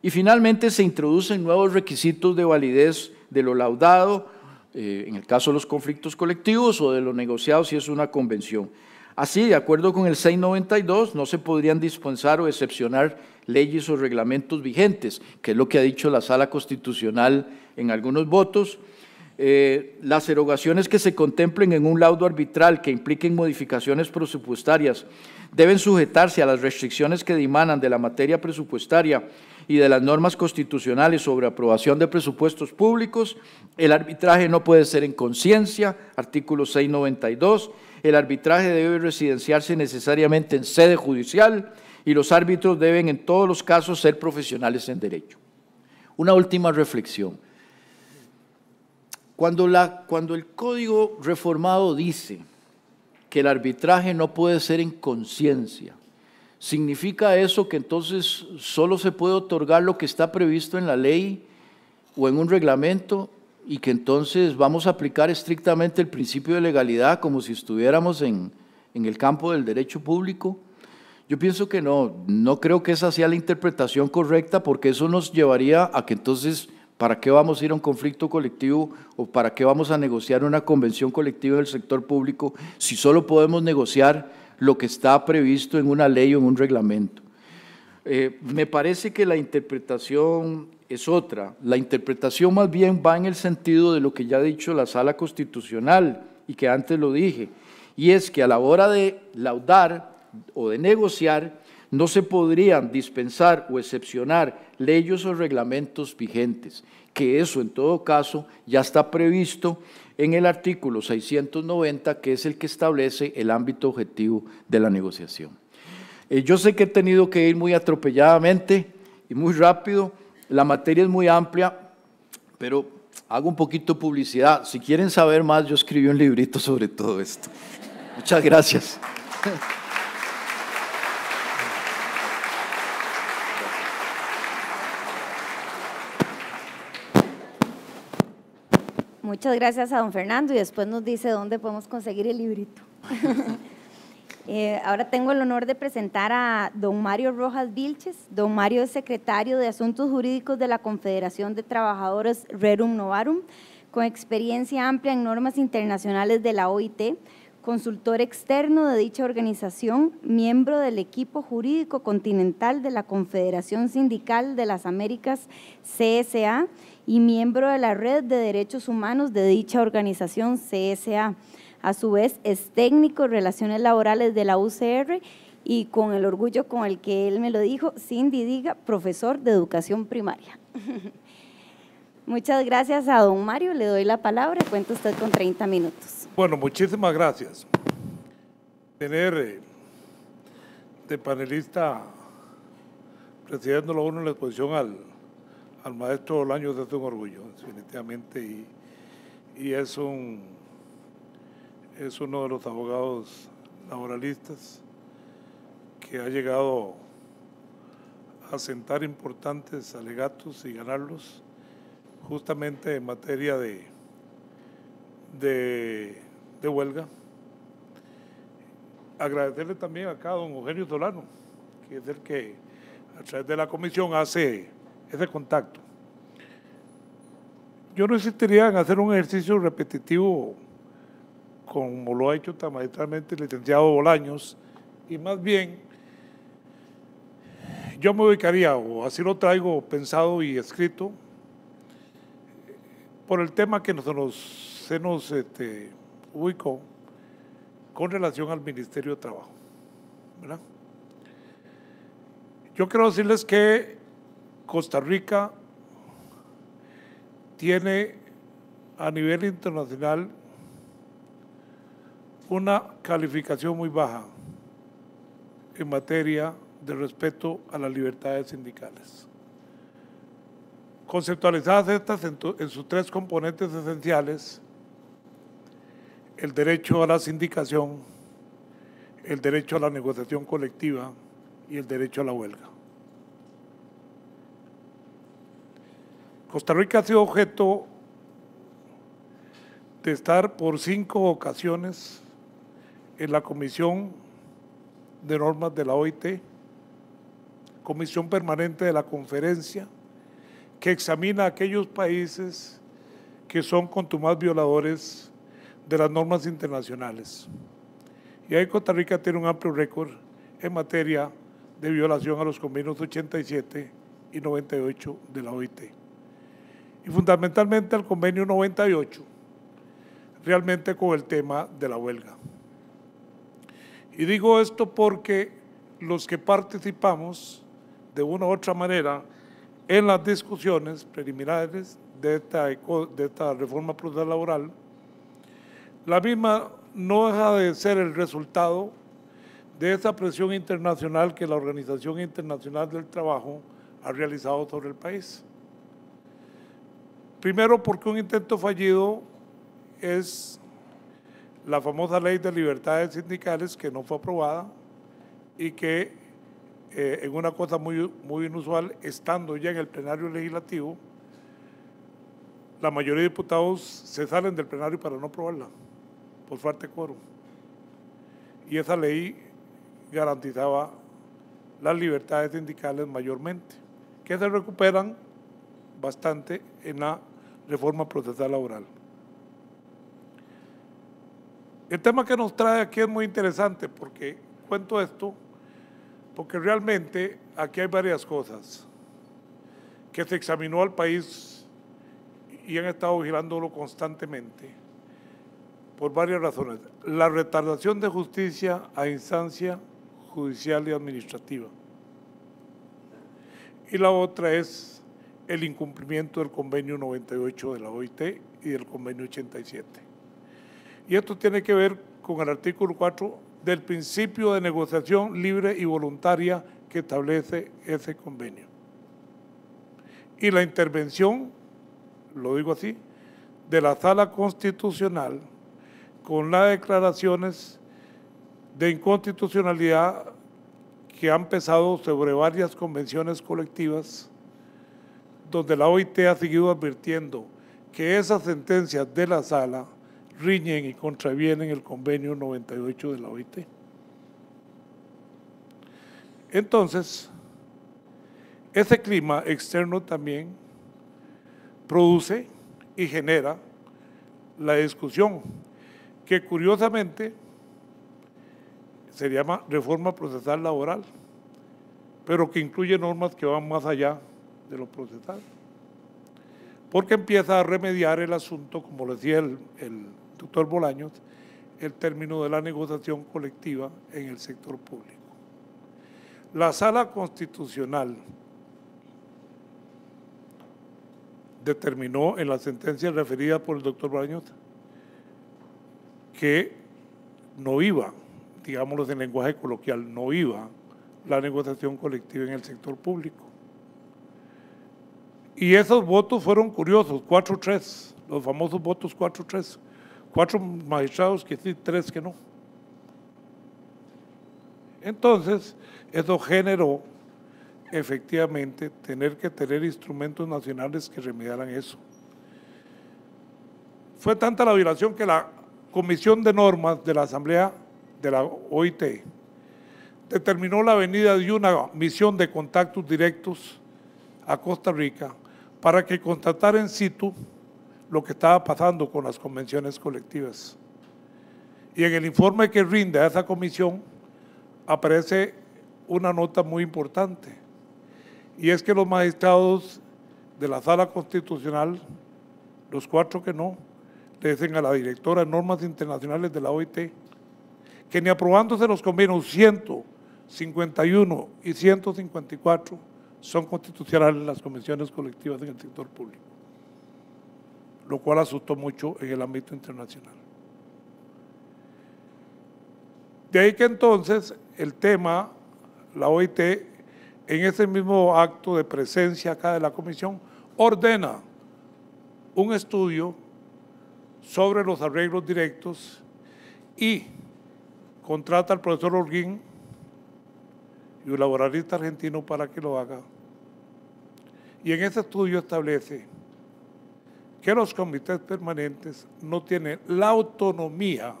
Y finalmente se introducen nuevos requisitos de validez de lo laudado, eh, en el caso de los conflictos colectivos o de los negociados si es una convención. Así, de acuerdo con el 692, no se podrían dispensar o excepcionar leyes o reglamentos vigentes, que es lo que ha dicho la Sala Constitucional en algunos votos. Eh, las erogaciones que se contemplen en un laudo arbitral que impliquen modificaciones presupuestarias deben sujetarse a las restricciones que dimanan de la materia presupuestaria y de las normas constitucionales sobre aprobación de presupuestos públicos, el arbitraje no puede ser en conciencia, artículo 692, el arbitraje debe residenciarse necesariamente en sede judicial y los árbitros deben en todos los casos ser profesionales en derecho. Una última reflexión. Cuando, la, cuando el código reformado dice que el arbitraje no puede ser en conciencia, ¿Significa eso que entonces solo se puede otorgar lo que está previsto en la ley o en un reglamento y que entonces vamos a aplicar estrictamente el principio de legalidad como si estuviéramos en, el campo del derecho público? Yo pienso que no, no creo que esa sea la interpretación correcta porque eso nos llevaría a que entonces, ¿para qué vamos a ir a un conflicto colectivo o para qué vamos a negociar una convención colectiva del sector público si solo podemos negociar lo que está previsto en una ley o en un reglamento. Eh, me parece que la interpretación es otra. La interpretación más bien va en el sentido de lo que ya ha dicho la sala constitucional y que antes lo dije, y es que a la hora de laudar o de negociar, no se podrían dispensar o excepcionar leyes o reglamentos vigentes, que eso en todo caso ya está previsto en el artículo 690, que es el que establece el ámbito objetivo de la negociación. Eh, yo sé que he tenido que ir muy atropelladamente y muy rápido, la materia es muy amplia, pero hago un poquito de publicidad. Si quieren saber más, yo escribí un librito sobre todo esto. Muchas gracias. Muchas gracias a don Fernando y después nos dice dónde podemos conseguir el librito. Eh, ahora tengo el honor de presentar a don Mario Rojas Vilches. Don Mario es secretario de Asuntos Jurídicos de la Confederación de Trabajadores Rerum Novarum, con experiencia amplia en normas internacionales de la OIT, consultor externo de dicha organización, miembro del equipo jurídico continental de la Confederación Sindical de las Américas, CSA, y miembro de la Red de Derechos Humanos de dicha organización CSA. A su vez es técnico en relaciones laborales de la UCR y con el orgullo con el que él me lo dijo, Cindy Diga, profesor de educación primaria. Muchas gracias a don Mario, le doy la palabra, cuenta usted con 30 minutos. Bueno, muchísimas gracias. Tener eh, de panelista presidiendo la en la exposición al al maestro Olaño es un orgullo, definitivamente, y, es, un, es uno de los abogados laboralistas que ha llegado a sentar importantes alegatos y ganarlos justamente en materia de, de, de huelga. Agradecerle también acá a don Eugenio Solano, que es el que a través de la comisión hace ese contacto. Yo no insistiría en hacer un ejercicio repetitivo como lo ha hecho tan magistralmente el licenciado Bolaños, y más bien yo me ubicaría, o así lo traigo pensado y escrito, por el tema que se nos, este, ubicó con relación al Ministerio de Trabajo. Yo quiero decirles que Costa Rica tiene a nivel internacional una calificación muy baja en materia de respeto a las libertades sindicales. Conceptualizadas estas en, en sus tres componentes esenciales, el derecho a la sindicación, el derecho a la negociación colectiva y el derecho a la huelga. Costa Rica ha sido objeto de estar por cinco ocasiones en la Comisión de Normas de la OIT, Comisión Permanente de la Conferencia, que examina a aquellos países que son contumaz violadores de las normas internacionales. Y ahí Costa Rica tiene un amplio récord en materia de violación a los convenios 87 y 98 de la OIT y fundamentalmente al convenio 98, realmente con el tema de la huelga. Y digo esto porque los que participamos de una u otra manera en las discusiones preliminares de esta, reforma plural laboral, la misma no deja de ser el resultado de esa presión internacional que la Organización Internacional del Trabajo ha realizado sobre el país. Primero porque un intento fallido es la famosa ley de libertades sindicales que no fue aprobada y que eh, en una cosa muy, muy inusual, estando ya en el plenario legislativo, la mayoría de diputados se salen del plenario para no aprobarla, por fuerte Y esa ley garantizaba las libertades sindicales mayormente, que se recuperan bastante en la reforma procesal laboral. El tema que nos trae aquí es muy interesante porque cuento esto porque realmente aquí hay varias cosas que se examinó al país y han estado vigilándolo constantemente por varias razones. La retardación de justicia a instancia judicial y administrativa. Y la otra es el incumplimiento del convenio 98 de la OIT y del convenio 87. Y esto tiene que ver con el artículo 4 del principio de negociación libre y voluntaria que establece ese convenio. Y la intervención, lo digo así, de la sala constitucional con las declaraciones de inconstitucionalidad que han pesado sobre varias convenciones colectivas donde la OIT ha seguido advirtiendo que esas sentencias de la sala riñen y contravienen el convenio 98 de la OIT. Entonces, ese clima externo también produce y genera la discusión, que curiosamente se llama reforma procesal laboral, pero que incluye normas que van más allá de los procesados. Porque empieza a remediar el asunto, como decía el, el doctor Bolaños, el término de la negociación colectiva en el sector público. La sala constitucional determinó en la sentencia referida por el doctor Bolaños que no iba, digámoslo en lenguaje coloquial, no iba la negociación colectiva en el sector público. Y esos votos fueron curiosos, 4-3, los famosos votos 4-3. Cuatro magistrados que sí, tres que no. Entonces, eso generó efectivamente tener que tener instrumentos nacionales que remediaran eso. Fue tanta la violación que la Comisión de Normas de la Asamblea de la OIT determinó la venida de una misión de contactos directos a Costa Rica para que constatara en situ lo que estaba pasando con las convenciones colectivas. Y en el informe que rinde a esa comisión aparece una nota muy importante, y es que los magistrados de la sala constitucional, los cuatro que no, le dicen a la directora de normas internacionales de la OIT que ni aprobándose los convenios 151 y 154, son constitucionales las comisiones colectivas en el sector público, lo cual asustó mucho en el ámbito internacional. De ahí que entonces el tema, la OIT, en ese mismo acto de presencia acá de la Comisión, ordena un estudio sobre los arreglos directos y contrata al profesor Holguín y un laboralista argentino para que lo haga y en ese estudio establece que los comités permanentes no tienen la autonomía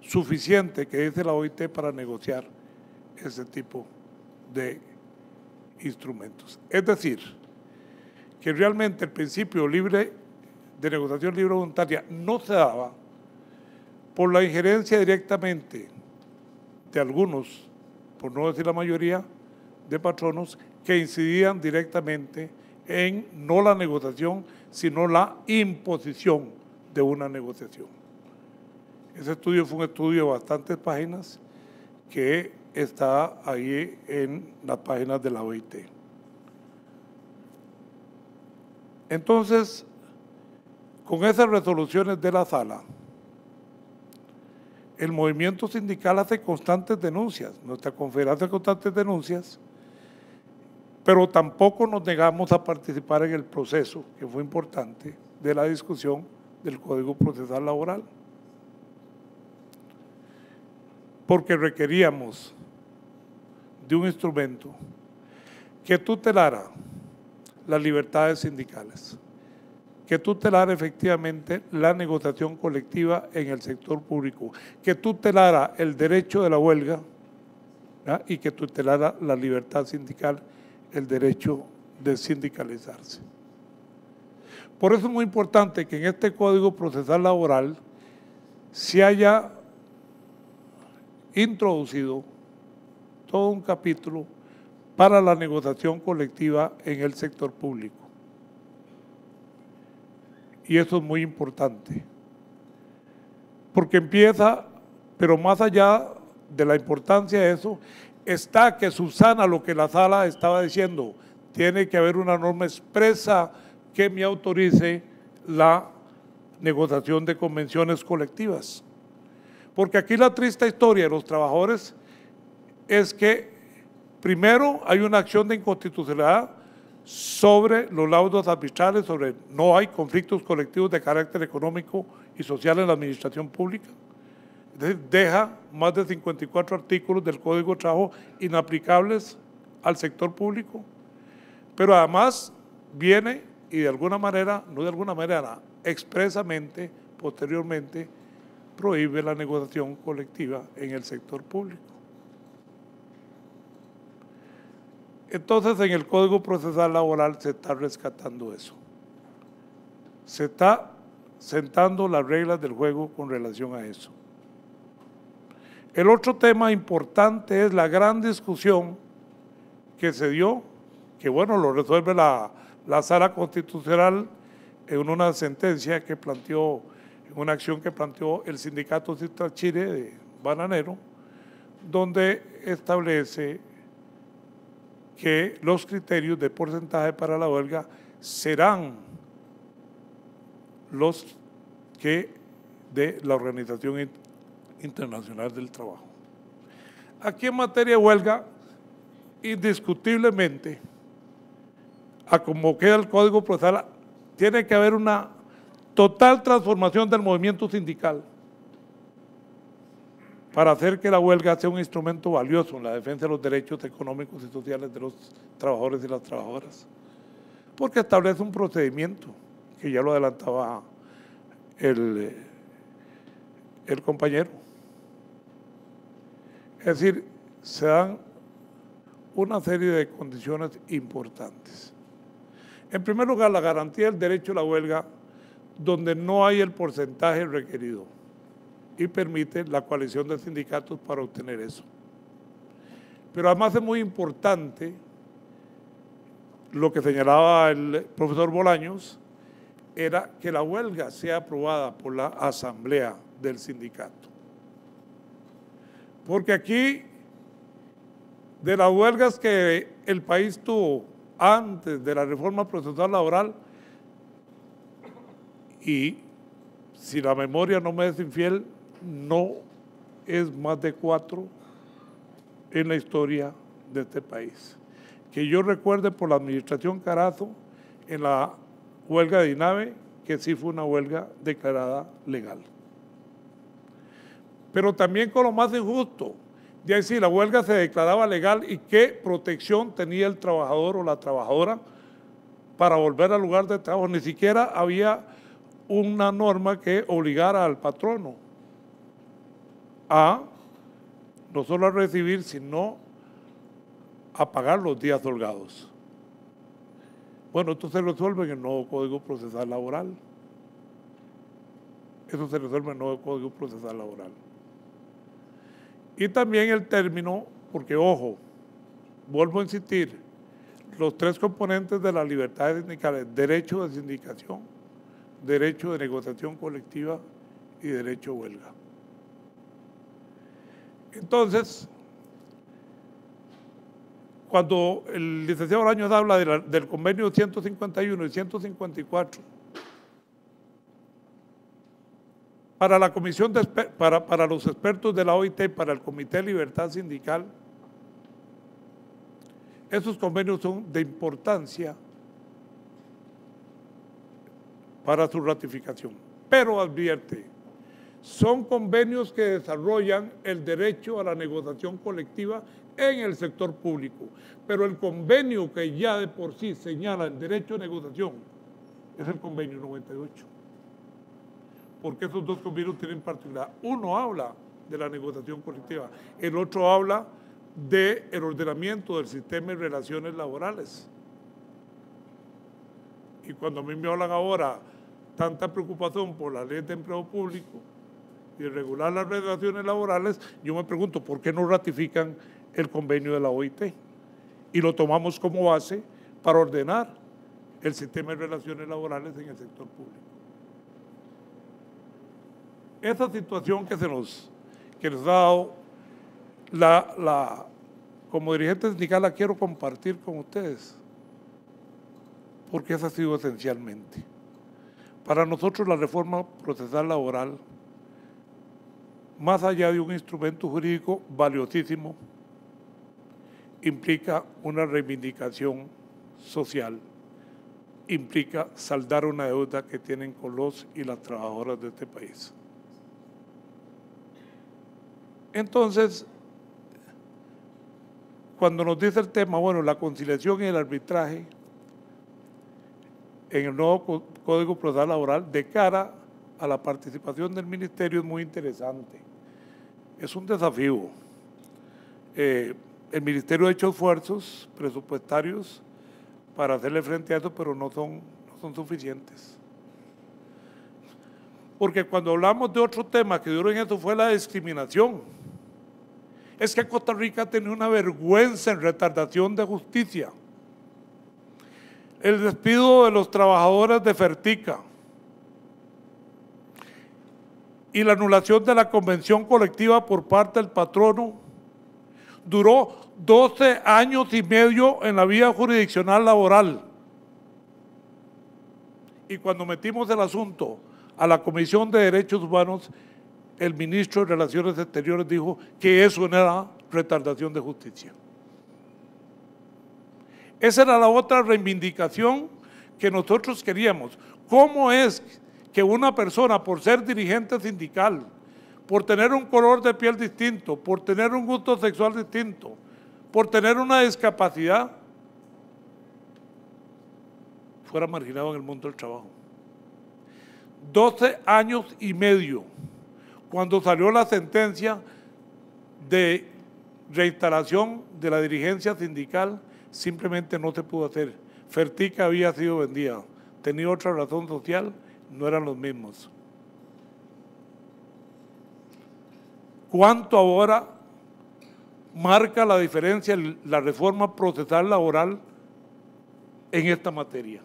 suficiente que dice la OIT para negociar ese tipo de instrumentos. Es decir, que realmente el principio libre de negociación libre voluntaria no se daba por la injerencia directamente de algunos, por no decir la mayoría, de patronos que incidían directamente en no la negociación, sino la imposición de una negociación. Ese estudio fue un estudio de bastantes páginas que está ahí en las páginas de la OIT. Entonces, con esas resoluciones de la sala, el movimiento sindical hace constantes denuncias. Nuestra confederación hace constantes denuncias pero tampoco nos negamos a participar en el proceso, que fue importante, de la discusión del Código Procesal Laboral, porque requeríamos de un instrumento que tutelara las libertades sindicales, que tutelara efectivamente la negociación colectiva en el sector público, que tutelara el derecho de la huelga y que tutelara la libertad sindical el derecho de sindicalizarse. Por eso es muy importante que en este Código Procesal Laboral se haya introducido todo un capítulo para la negociación colectiva en el sector público. Y eso es muy importante, porque empieza, pero más allá de la importancia de eso, está que Susana, lo que la sala estaba diciendo. Tiene que haber una norma expresa que me autorice la negociación de convenciones colectivas. Porque aquí la triste historia de los trabajadores es que primero hay una acción de inconstitucionalidad sobre los laudos arbitrales, sobre no hay conflictos colectivos de carácter económico y social en la administración pública. deja más de 54 artículos del Código de Trabajo inaplicables al sector público, pero además viene y de alguna manera, no de alguna manera, expresamente, posteriormente, prohíbe la negociación colectiva en el sector público. Entonces, en el Código Procesal Laboral se está rescatando eso. Se está sentando las reglas del juego con relación a eso. El otro tema importante es la gran discusión que se dio, que bueno, lo resuelve la, la sala constitucional en una sentencia que planteó, en una acción que planteó el sindicato Cistra Chile de Bananero, donde establece que los criterios de porcentaje para la huelga serán los que de la organización Internacional del Trabajo. Aquí en materia de huelga, indiscutiblemente, a como queda el Código Procesal, tiene que haber una total transformación del movimiento sindical para hacer que la huelga sea un instrumento valioso en la defensa de los derechos económicos y sociales de los trabajadores y las trabajadoras, porque establece un procedimiento que ya lo adelantaba el, el compañero es decir, se dan una serie de condiciones importantes. En primer lugar, la garantía del derecho a la huelga, donde no hay el porcentaje requerido y permite la coalición de sindicatos para obtener eso. Pero además es muy importante lo que señalaba el profesor Bolaños, era que la huelga sea aprobada por la asamblea del sindicato. Porque aquí, de las huelgas que el país tuvo antes de la reforma procesal laboral, y si la memoria no me es infiel, no es más de cuatro en la historia de este país. Que yo recuerde por la administración Carazo, en la huelga de INAVE, que sí fue una huelga declarada legal pero también con lo más injusto. ya ahí si la huelga se declaraba legal y qué protección tenía el trabajador o la trabajadora para volver al lugar de trabajo. Ni siquiera había una norma que obligara al patrono a no solo a recibir, sino a pagar los días holgados. Bueno, esto se resuelve en el nuevo Código Procesal Laboral. Eso se resuelve en el nuevo Código Procesal Laboral. Y también el término, porque ojo, vuelvo a insistir, los tres componentes de las libertades sindicales, derecho de sindicación, derecho de negociación colectiva y derecho a huelga. Entonces, cuando el licenciado Araños habla del convenio 151 y 154, para la comisión para, para los expertos de la OIT, y para el Comité de Libertad Sindical, esos convenios son de importancia para su ratificación. Pero advierte, son convenios que desarrollan el derecho a la negociación colectiva en el sector público. Pero el convenio que ya de por sí señala el derecho a negociación es el convenio 98 porque esos dos convenios tienen particularidad. Uno habla de la negociación colectiva, el otro habla del el ordenamiento del sistema de relaciones laborales. Y cuando a mí me hablan ahora tanta preocupación por la ley de empleo público y regular las relaciones laborales, yo me pregunto por qué no ratifican el convenio de la OIT y lo tomamos como base para ordenar el sistema de relaciones laborales en el sector público esa situación que se nos, que nos ha dado, como dirigente sindical la quiero compartir con ustedes, porque esa ha sido esencialmente. Para nosotros la reforma procesal laboral, más allá de un instrumento jurídico valiosísimo, implica una reivindicación social, implica saldar una deuda que tienen con los y las trabajadoras de este país. Entonces, cuando nos dice el tema, bueno, la conciliación y el arbitraje en el nuevo Código Procesal Laboral de cara a la participación del ministerio es muy interesante. Es un desafío. Eh, el ministerio ha hecho esfuerzos presupuestarios para hacerle frente a eso, pero no son, no son suficientes. Porque cuando hablamos de otro tema que duró en eso fue la discriminación, es que Costa Rica tiene una vergüenza en retardación de justicia. El despido de los trabajadores de Fertica y la anulación de la convención colectiva por parte del patrono duró 12 años y medio en la vía jurisdiccional laboral. Y cuando metimos el asunto a la Comisión de Derechos Humanos, el ministro de Relaciones Exteriores dijo que eso era retardación de justicia. Esa era la otra reivindicación que nosotros queríamos. ¿Cómo es que una persona, por ser dirigente sindical, por tener un color de piel distinto, por tener un gusto sexual distinto, por tener una discapacidad, fuera marginado en el mundo del trabajo? 12 años y medio cuando salió la sentencia de reinstalación de la dirigencia sindical, simplemente no se pudo hacer. Fertica había sido vendida, tenía otra razón social, no eran los mismos. ¿Cuánto ahora marca la diferencia la reforma procesal laboral en esta materia?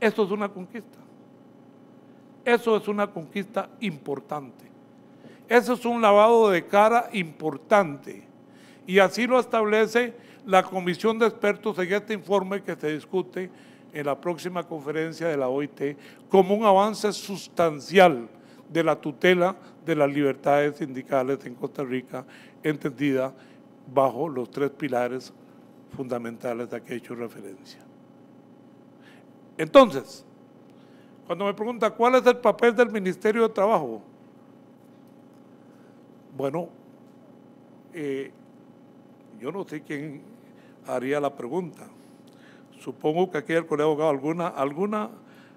Eso es una conquista. Eso es una conquista importante. Eso es un lavado de cara importante. Y así lo establece la comisión de expertos en este informe que se discute en la próxima conferencia de la OIT como un avance sustancial de la tutela de las libertades sindicales en Costa Rica, entendida bajo los tres pilares fundamentales a que he hecho referencia. Entonces, cuando me pregunta cuál es el papel del Ministerio de Trabajo, bueno, eh, yo no sé quién haría la pregunta. Supongo que aquí el colega abogado alguna, alguna,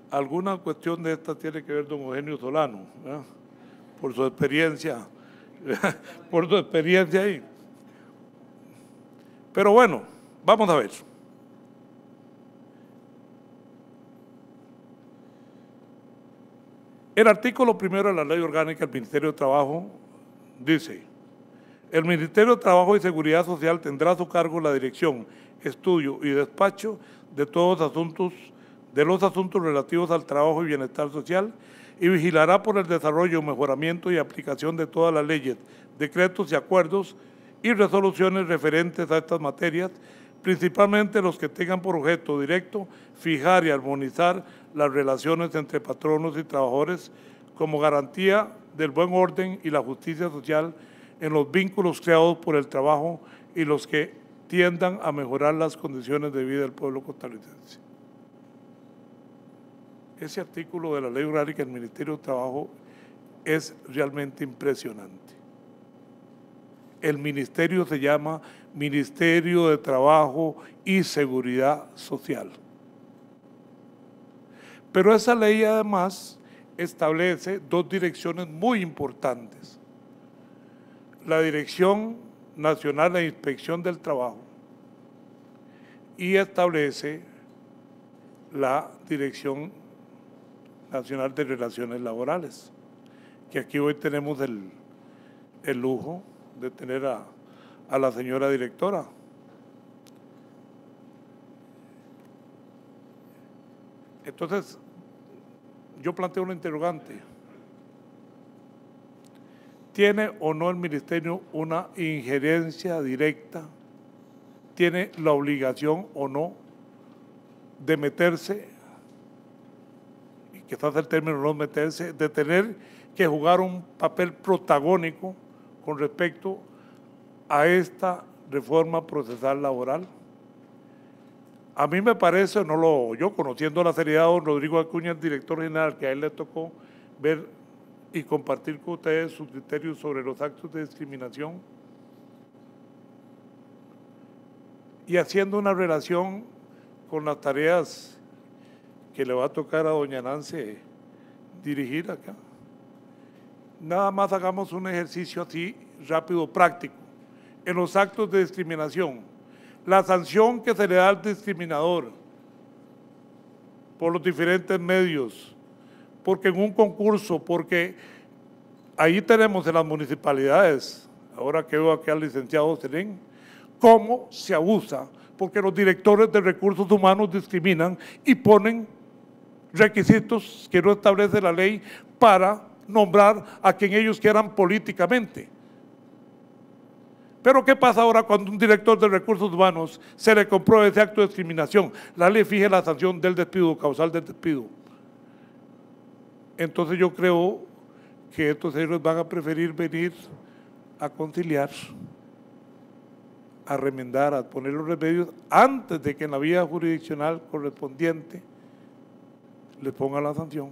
alguna cuestión de esta tiene que ver don Eugenio Solano, por su experiencia, por su experiencia ahí. Pero bueno, vamos a ver. El artículo primero de la Ley Orgánica del Ministerio de Trabajo Dice, el Ministerio de Trabajo y Seguridad Social tendrá a su cargo la dirección, estudio y despacho de todos los asuntos, relativos al trabajo y bienestar social y vigilará por el desarrollo, mejoramiento y aplicación de todas las leyes, decretos y acuerdos y resoluciones referentes a estas materias, principalmente los que tengan por objeto directo fijar y armonizar las relaciones entre patronos y trabajadores como garantía del buen orden y la justicia social en los vínculos creados por el trabajo y los que tiendan a mejorar las condiciones de vida del pueblo costarricense. Ese artículo de la ley orgánica del Ministerio de Trabajo es realmente impresionante. El ministerio se llama Ministerio de Trabajo y Seguridad Social. Pero esa ley además establece dos direcciones muy importantes. La Dirección Nacional de Inspección del Trabajo y establece la Dirección Nacional de Relaciones Laborales, que aquí hoy tenemos el, lujo de tener a, a la señora directora. Entonces, yo planteo una interrogante. ¿Tiene o no el ministerio una injerencia directa? ¿Tiene la obligación o no de meterse, y quizás el término no meterse, de tener que jugar un papel protagónico con respecto a esta reforma procesal laboral? A mí me parece, no lo, yo conociendo la seriedad de don Rodrigo Acuña, el director general, que a él le tocó ver y compartir con ustedes sus criterios sobre los actos de discriminación y haciendo una relación con las tareas que le va a tocar a doña Nance dirigir acá. Nada más hagamos un ejercicio así rápido, práctico. En los actos de discriminación, la sanción que se le da al discriminador por los diferentes medios, porque en un concurso, porque ahí tenemos en las municipalidades, ahora que veo aquí al licenciado Selén, cómo se abusa, porque los directores de recursos humanos discriminan y ponen requisitos que no establece la ley para nombrar a quien ellos quieran políticamente. Pero ¿qué pasa ahora cuando un director de recursos humanos se le compruebe ese acto de discriminación? La ley fije la sanción del despido, causal del despido. Entonces yo creo que estos señores van a preferir venir a conciliar, a remendar, a poner los remedios antes de que en la vía jurisdiccional correspondiente les ponga la sanción.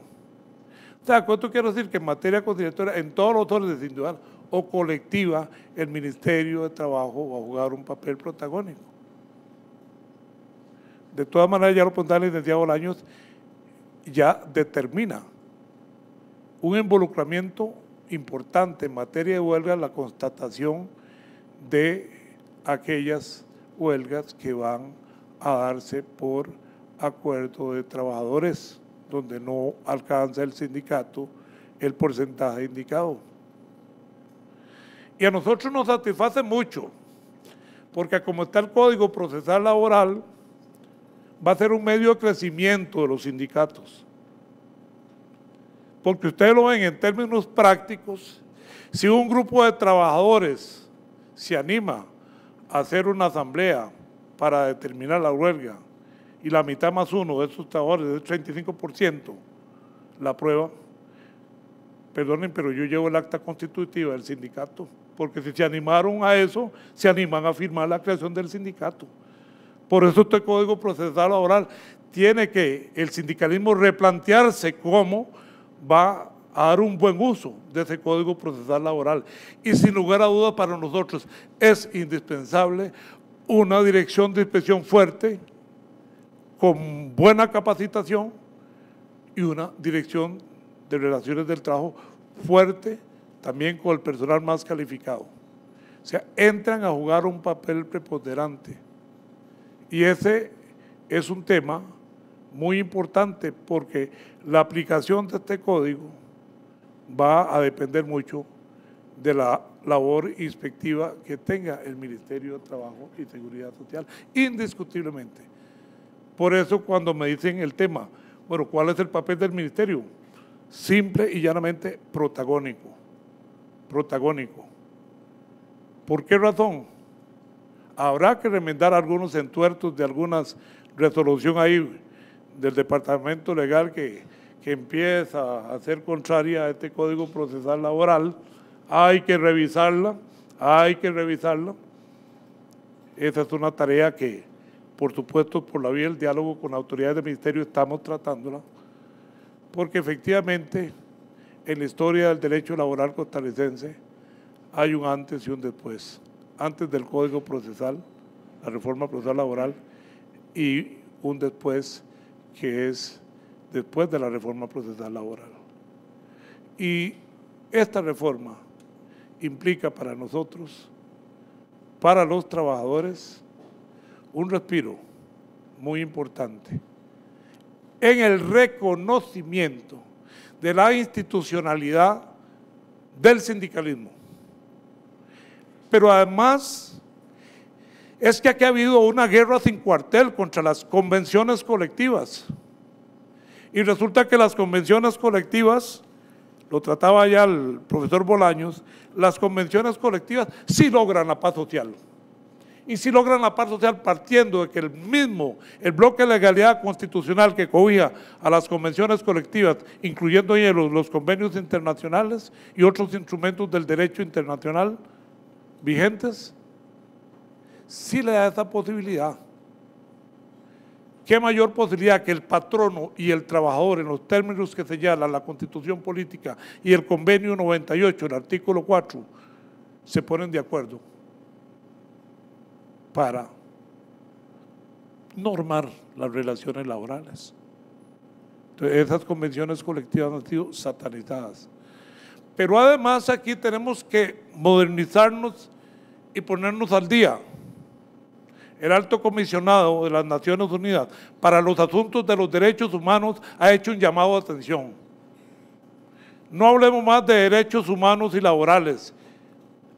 O sea, esto quiero decir? Que en materia conciliatoria, en todos los órdenes individuales, o colectiva, el Ministerio de Trabajo va a jugar un papel protagónico. De todas maneras, ya lo pondrá licenciado años, ya determina un involucramiento importante en materia de huelga, la constatación de aquellas huelgas que van a darse por acuerdo de trabajadores, donde no alcanza el sindicato el porcentaje indicado. Y a nosotros nos satisface mucho, porque como está el Código Procesal Laboral, va a ser un medio de crecimiento de los sindicatos. Porque ustedes lo ven en términos prácticos, si un grupo de trabajadores se anima a hacer una asamblea para determinar la huelga y la mitad más uno de esos trabajadores, del 35%, la prueba, perdonen, pero yo llevo el acta constitutiva del sindicato porque si se animaron a eso, se animan a firmar la creación del sindicato. Por eso este Código Procesal Laboral tiene que el sindicalismo replantearse cómo va a dar un buen uso de ese Código Procesal Laboral. Y sin lugar a dudas para nosotros es indispensable una dirección de inspección fuerte, con buena capacitación y una dirección de relaciones del trabajo fuerte, también con el personal más calificado. O sea, entran a jugar un papel preponderante. Y ese es un tema muy importante porque la aplicación de este código va a depender mucho de la labor inspectiva que tenga el Ministerio de Trabajo y Seguridad Social, indiscutiblemente. Por eso cuando me dicen el tema, bueno, ¿cuál es el papel del Ministerio? Simple y llanamente protagónico protagónico. ¿Por qué razón? Habrá que remendar algunos entuertos de algunas resolución ahí del departamento legal que, que empieza a ser contraria a este código procesal laboral. Hay que revisarla, hay que revisarla. Esa es una tarea que, por supuesto, por la vía del diálogo con autoridades del Ministerio estamos tratándola, porque efectivamente en la historia del derecho laboral costarricense hay un antes y un después. Antes del Código Procesal, la reforma procesal laboral, y un después que es después de la reforma procesal laboral. Y esta reforma implica para nosotros, para los trabajadores, un respiro muy importante en el reconocimiento de la institucionalidad del sindicalismo. Pero además es que aquí ha habido una guerra sin cuartel contra las convenciones colectivas. Y resulta que las convenciones colectivas, lo trataba ya el profesor Bolaños, las convenciones colectivas sí logran la paz social y si logran la paz social partiendo de que el mismo, el bloque de legalidad constitucional que cobija a las convenciones colectivas, incluyendo los, los convenios internacionales y otros instrumentos del derecho internacional vigentes, si le da esa posibilidad. ¿Qué mayor posibilidad que el patrono y el trabajador, en los términos que señala la Constitución Política y el Convenio 98, el artículo 4, se ponen de acuerdo? para normar las relaciones laborales. Entonces, esas convenciones colectivas han sido satanizadas. Pero además aquí tenemos que modernizarnos y ponernos al día. El alto comisionado de las Naciones Unidas para los asuntos de los derechos humanos ha hecho un llamado de atención. No hablemos más de derechos humanos y laborales,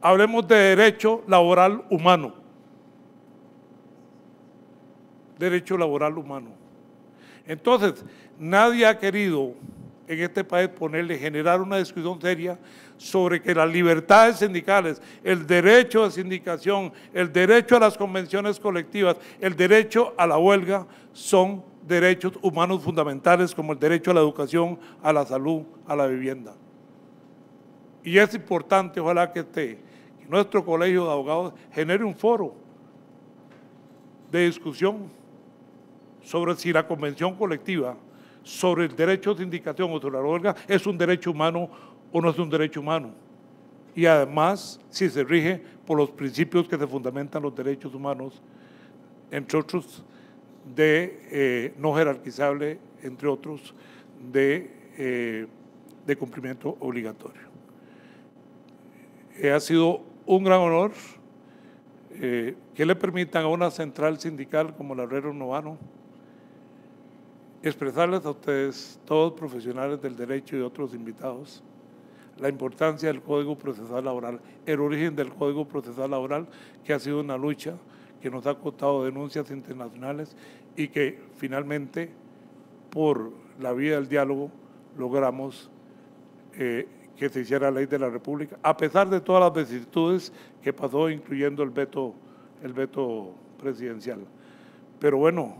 hablemos de derecho laboral humano derecho laboral humano. Entonces, nadie ha querido en este país ponerle, generar una discusión seria sobre que las libertades sindicales, el derecho a sindicación, el derecho a las convenciones colectivas, el derecho a la huelga, son derechos humanos fundamentales como el derecho a la educación, a la salud, a la vivienda. Y es importante, ojalá que esté, que nuestro colegio de abogados genere un foro de discusión sobre si la convención colectiva sobre el derecho de sindicación o sobre la huelga es un derecho humano o no es un derecho humano. Y además, si se rige por los principios que se fundamentan los derechos humanos, entre otros, de eh, no jerarquizable, entre otros, de, eh, cumplimiento obligatorio. Eh, ha sido un gran honor que le permitan a una central sindical como la Herrero Novano, expresarles a ustedes, todos profesionales del derecho y otros invitados, la importancia del Código Procesal Laboral, el origen del Código Procesal Laboral, que ha sido una lucha que nos ha costado denuncias internacionales y que finalmente, por la vía del diálogo, logramos eh, que se hiciera ley de la República, a pesar de todas las vicisitudes que pasó, incluyendo el veto, el veto presidencial. Pero bueno,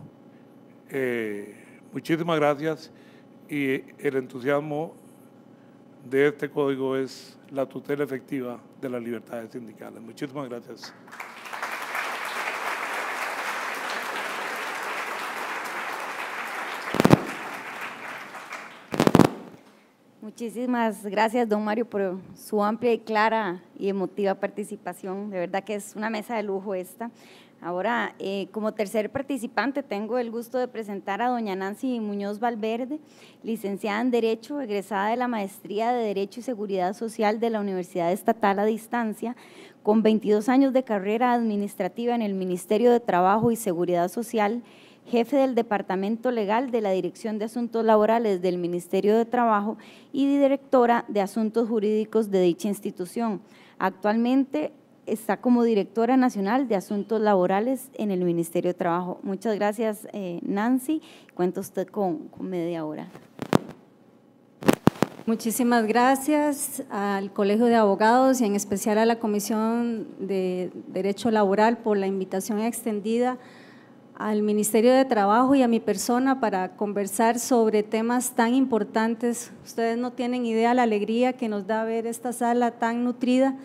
eh, Muchísimas gracias y el entusiasmo de este código es la tutela efectiva de las libertades sindicales. Muchísimas gracias. Muchísimas gracias, don Mario, por su amplia y clara y emotiva participación. De verdad que es una mesa de lujo esta. Ahora, eh, como tercer participante, tengo el gusto de presentar a doña Nancy Muñoz Valverde, licenciada en Derecho, egresada de la Maestría de Derecho y Seguridad Social de la Universidad Estatal a Distancia, con 22 años de carrera administrativa en el Ministerio de Trabajo y Seguridad Social, jefe del Departamento Legal de la Dirección de Asuntos Laborales del Ministerio de Trabajo y directora de Asuntos Jurídicos de dicha institución. Actualmente está como directora nacional de asuntos laborales en el Ministerio de Trabajo. Muchas gracias, eh, Nancy. Cuenta usted con, con media hora. Muchísimas gracias al Colegio de Abogados y en especial a la Comisión de Derecho Laboral por la invitación extendida al Ministerio de Trabajo y a mi persona para conversar sobre temas tan importantes. Ustedes no tienen idea la alegría que nos da ver esta sala tan nutrida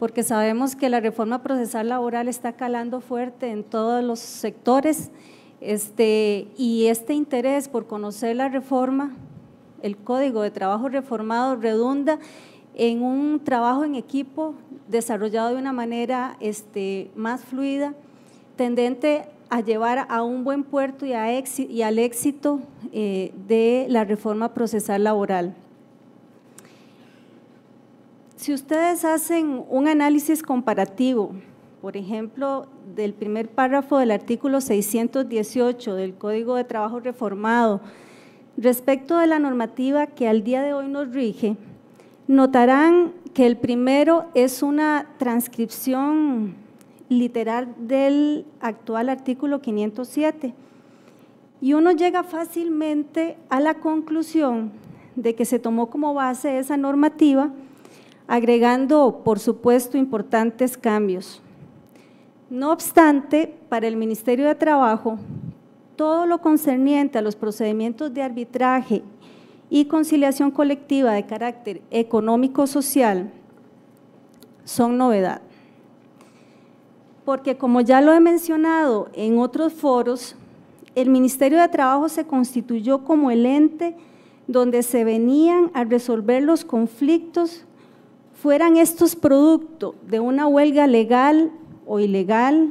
porque sabemos que la reforma procesal laboral está calando fuerte en todos los sectores este, y este interés por conocer la reforma, el código de trabajo reformado redunda en un trabajo en equipo desarrollado de una manera este, más fluida, tendente a llevar a un buen puerto y, al éxito eh, de la reforma procesal laboral. Si ustedes hacen un análisis comparativo, por ejemplo, del primer párrafo del artículo 618 del Código de Trabajo Reformado, respecto de la normativa que al día de hoy nos rige, notarán que el primero es una transcripción literal del actual artículo 507. Y uno llega fácilmente a la conclusión de que se tomó como base esa normativa agregando, por supuesto, importantes cambios. No obstante, para el Ministerio de Trabajo, todo lo concerniente a los procedimientos de arbitraje y conciliación colectiva de carácter económico-social son novedad. Porque como ya lo he mencionado en otros foros, el Ministerio de Trabajo se constituyó como el ente donde se venían a resolver los conflictos fueran estos producto de una huelga legal o ilegal,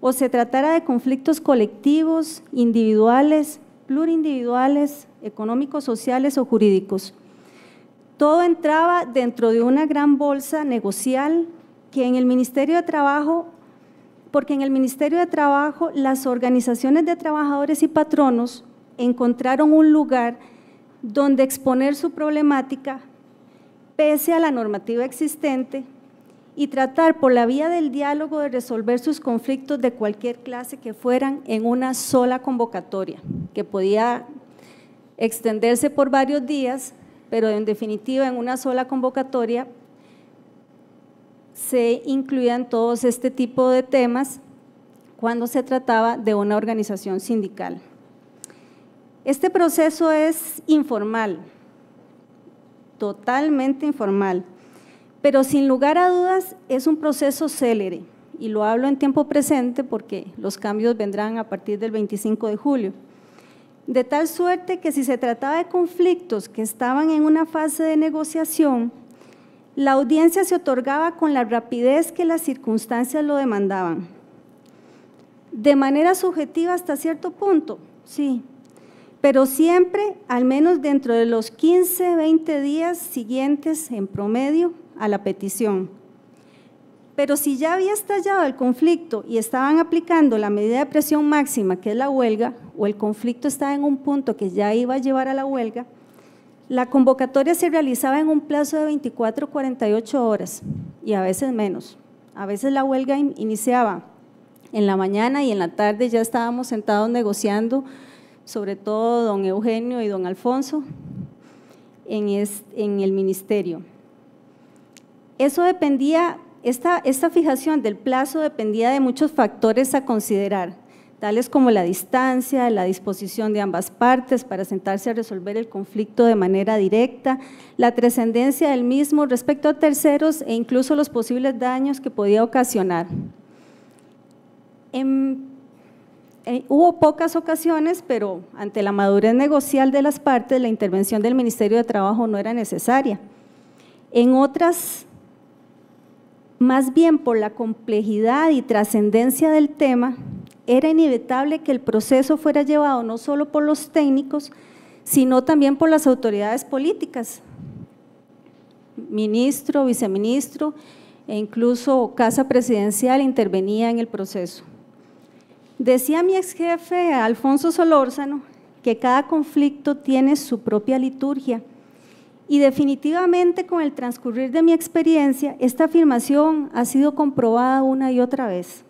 o se tratara de conflictos colectivos, individuales, plurindividuales, económicos, sociales o jurídicos. Todo entraba dentro de una gran bolsa negocial que en el Ministerio de Trabajo, porque en el Ministerio de Trabajo las organizaciones de trabajadores y patronos encontraron un lugar donde exponer su problemática pese a la normativa existente y tratar por la vía del diálogo de resolver sus conflictos de cualquier clase que fueran en una sola convocatoria, que podía extenderse por varios días, pero en definitiva en una sola convocatoria se incluían todos este tipo de temas cuando se trataba de una organización sindical. Este proceso es informal, totalmente informal. Pero sin lugar a dudas es un proceso célere y lo hablo en tiempo presente porque los cambios vendrán a partir del 25 de julio. De tal suerte que si se trataba de conflictos que estaban en una fase de negociación, la audiencia se otorgaba con la rapidez que las circunstancias lo demandaban. De manera subjetiva hasta cierto punto, sí, pero siempre, al menos dentro de los 15, 20 días siguientes en promedio a la petición. Pero si ya había estallado el conflicto y estaban aplicando la medida de presión máxima, que es la huelga, o el conflicto estaba en un punto que ya iba a llevar a la huelga, la convocatoria se realizaba en un plazo de 24 48 horas y a veces menos. A veces la huelga iniciaba en la mañana y en la tarde ya estábamos sentados negociando sobre todo don Eugenio y don Alfonso, en, el ministerio. Eso dependía, esta, esta fijación del plazo dependía de muchos factores a considerar, tales como la distancia, la disposición de ambas partes para sentarse a resolver el conflicto de manera directa, la trascendencia del mismo respecto a terceros e incluso los posibles daños que podía ocasionar. En eh, hubo pocas ocasiones, pero ante la madurez negocial de las partes, la intervención del Ministerio de Trabajo no era necesaria. En otras, más bien por la complejidad y trascendencia del tema, era inevitable que el proceso fuera llevado no solo por los técnicos, sino también por las autoridades políticas, ministro, viceministro e incluso Casa Presidencial intervenía en el proceso. Decía mi ex jefe Alfonso Solórzano que cada conflicto tiene su propia liturgia. Y definitivamente con el transcurrir de mi experiencia, esta afirmación ha sido comprobada una y otra vez.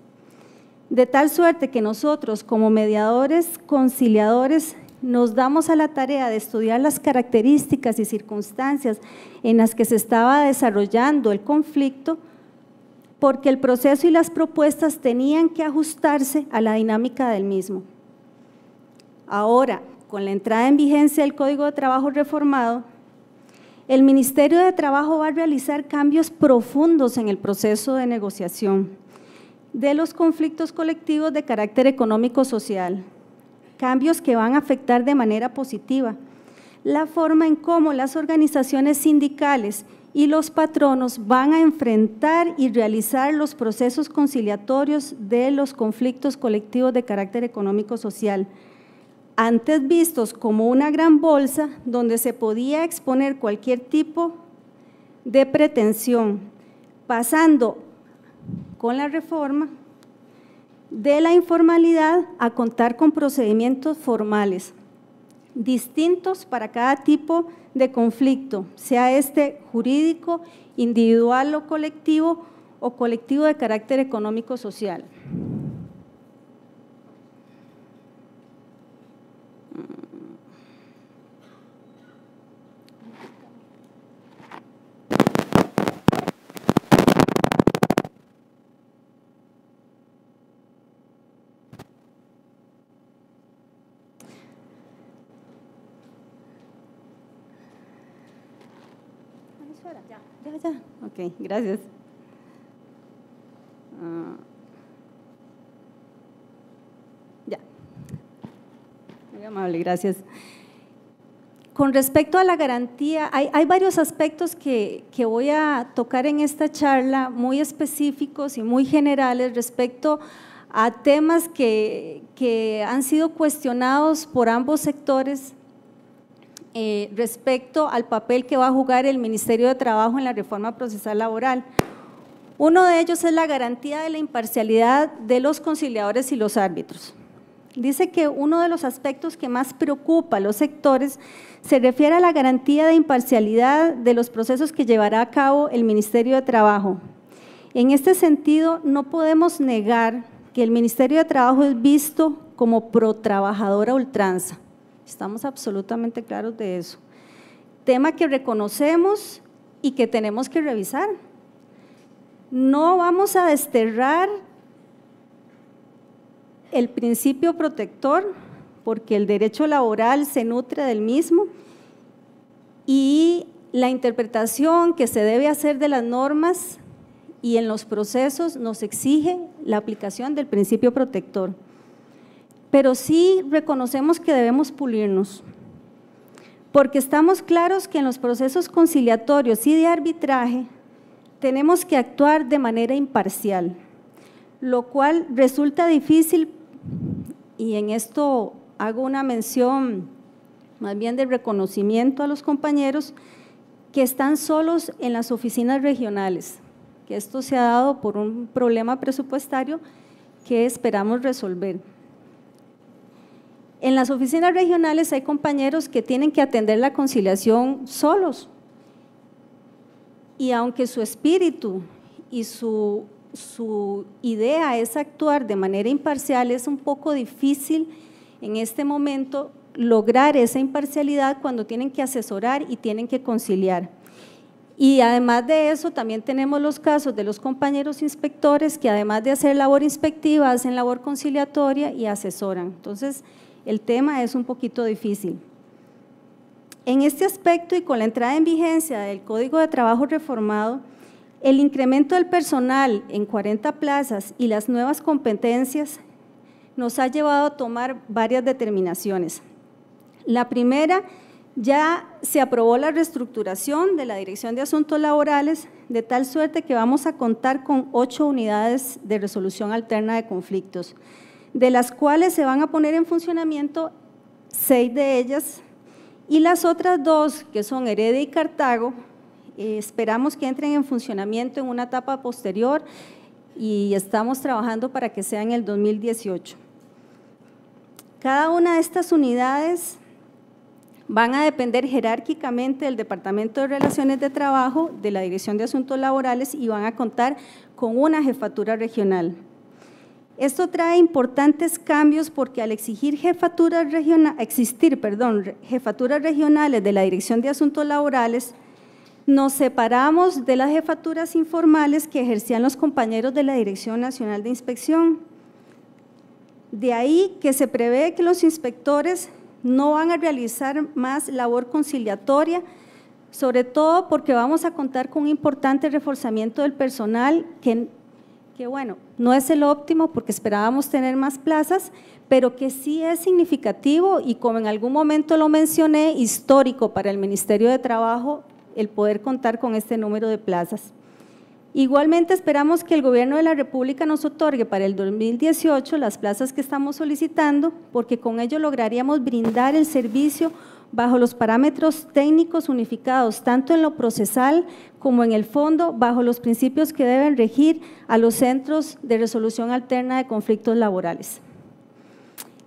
De tal suerte que nosotros como mediadores, conciliadores, nos damos a la tarea de estudiar las características y circunstancias en las que se estaba desarrollando el conflicto porque el proceso y las propuestas tenían que ajustarse a la dinámica del mismo. Ahora, con la entrada en vigencia del Código de Trabajo reformado, el Ministerio de Trabajo va a realizar cambios profundos en el proceso de negociación de los conflictos colectivos de carácter económico-social, cambios que van a afectar de manera positiva la forma en cómo las organizaciones sindicales y los patronos van a enfrentar y realizar los procesos conciliatorios de los conflictos colectivos de carácter económico-social, antes vistos como una gran bolsa donde se podía exponer cualquier tipo de pretensión, pasando con la reforma de la informalidad a contar con procedimientos formales distintos para cada tipo de de conflicto, sea este jurídico, individual o colectivo, o colectivo de carácter económico-social. Ok, gracias. Ah, ya. Muy amable, gracias. Con respecto a la garantía, hay, varios aspectos que, voy a tocar en esta charla, muy específicos y muy generales respecto a temas que, que han sido cuestionados por ambos sectores eh, respecto al papel que va a jugar el Ministerio de Trabajo en la reforma procesal laboral. Uno de ellos es la garantía de la imparcialidad de los conciliadores y los árbitros. Dice que uno de los aspectos que más preocupa a los sectores se refiere a la garantía de imparcialidad de los procesos que llevará a cabo el Ministerio de Trabajo. En este sentido, no podemos negar que el Ministerio de Trabajo es visto como protrabajador a ultranza. Estamos absolutamente claros de eso. Tema que reconocemos y que tenemos que revisar. No vamos a desterrar el principio protector porque el derecho laboral se nutre del mismo y la interpretación que se debe hacer de las normas y en los procesos nos exige la aplicación del principio protector pero sí reconocemos que debemos pulirnos, porque estamos claros que en los procesos conciliatorios y de arbitraje tenemos que actuar de manera imparcial, lo cual resulta difícil, y en esto hago una mención más bien de reconocimiento a los compañeros que están solos en las oficinas regionales, que esto se ha dado por un problema presupuestario que esperamos resolver. En las oficinas regionales hay compañeros que tienen que atender la conciliación solos. Y aunque su espíritu y su, su idea es actuar de manera imparcial, es un poco difícil en este momento lograr esa imparcialidad cuando tienen que asesorar y tienen que conciliar. Y además de eso, también tenemos los casos de los compañeros inspectores que además de hacer labor inspectiva, hacen labor conciliatoria y asesoran. Entonces, el tema es un poquito difícil. En este aspecto y con la entrada en vigencia del Código de Trabajo reformado, el incremento del personal en 40 plazas y las nuevas competencias nos ha llevado a tomar varias determinaciones. La primera, ya se aprobó la reestructuración de la Dirección de Asuntos Laborales, de tal suerte que vamos a contar con ocho unidades de resolución alterna de conflictos de las cuales se van a poner en funcionamiento seis de ellas y las otras dos, que son Heredia y Cartago, eh, esperamos que entren en funcionamiento en una etapa posterior y estamos trabajando para que sea en el 2018. Cada una de estas unidades van a depender jerárquicamente del Departamento de Relaciones de Trabajo, de la Dirección de Asuntos Laborales y van a contar con una jefatura regional. Esto trae importantes cambios porque al exigir jefaturas regionales, existir perdón, jefaturas regionales de la Dirección de Asuntos Laborales, nos separamos de las jefaturas informales que ejercían los compañeros de la Dirección Nacional de Inspección. De ahí que se prevé que los inspectores no van a realizar más labor conciliatoria, sobre todo porque vamos a contar con un importante reforzamiento del personal que que bueno, no es el óptimo porque esperábamos tener más plazas, pero que sí es significativo y como en algún momento lo mencioné, histórico para el Ministerio de Trabajo el poder contar con este número de plazas. Igualmente esperamos que el Gobierno de la República nos otorgue para el 2018 las plazas que estamos solicitando, porque con ello lograríamos brindar el servicio bajo los parámetros técnicos unificados, tanto en lo procesal como en el fondo, bajo los principios que deben regir a los centros de resolución alterna de conflictos laborales.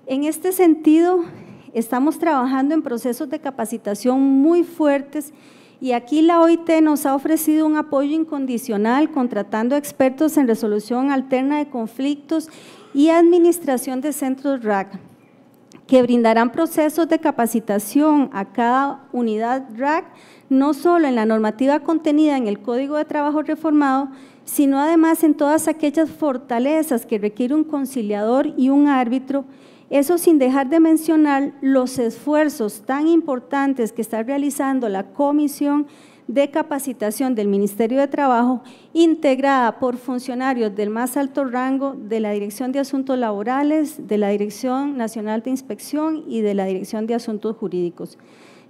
En este sentido, estamos trabajando en procesos de capacitación muy fuertes y aquí la OIT nos ha ofrecido un apoyo incondicional contratando expertos en resolución alterna de conflictos y administración de centros RAC que brindarán procesos de capacitación a cada unidad RAC no solo en la normativa contenida en el Código de Trabajo Reformado, sino además en todas aquellas fortalezas que requiere un conciliador y un árbitro, eso sin dejar de mencionar los esfuerzos tan importantes que está realizando la Comisión de Capacitación del Ministerio de Trabajo, integrada por funcionarios del más alto rango de la Dirección de Asuntos Laborales, de la Dirección Nacional de Inspección y de la Dirección de Asuntos Jurídicos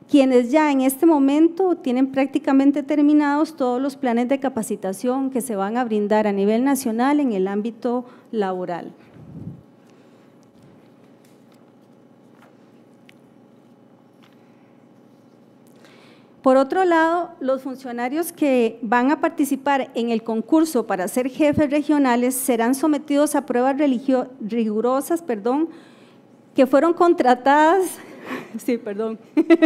quienes ya en este momento tienen prácticamente terminados todos los planes de capacitación que se van a brindar a nivel nacional en el ámbito laboral. Por otro lado, los funcionarios que van a participar en el concurso para ser jefes regionales serán sometidos a pruebas rigurosas perdón, que fueron contratadas sí, perdón.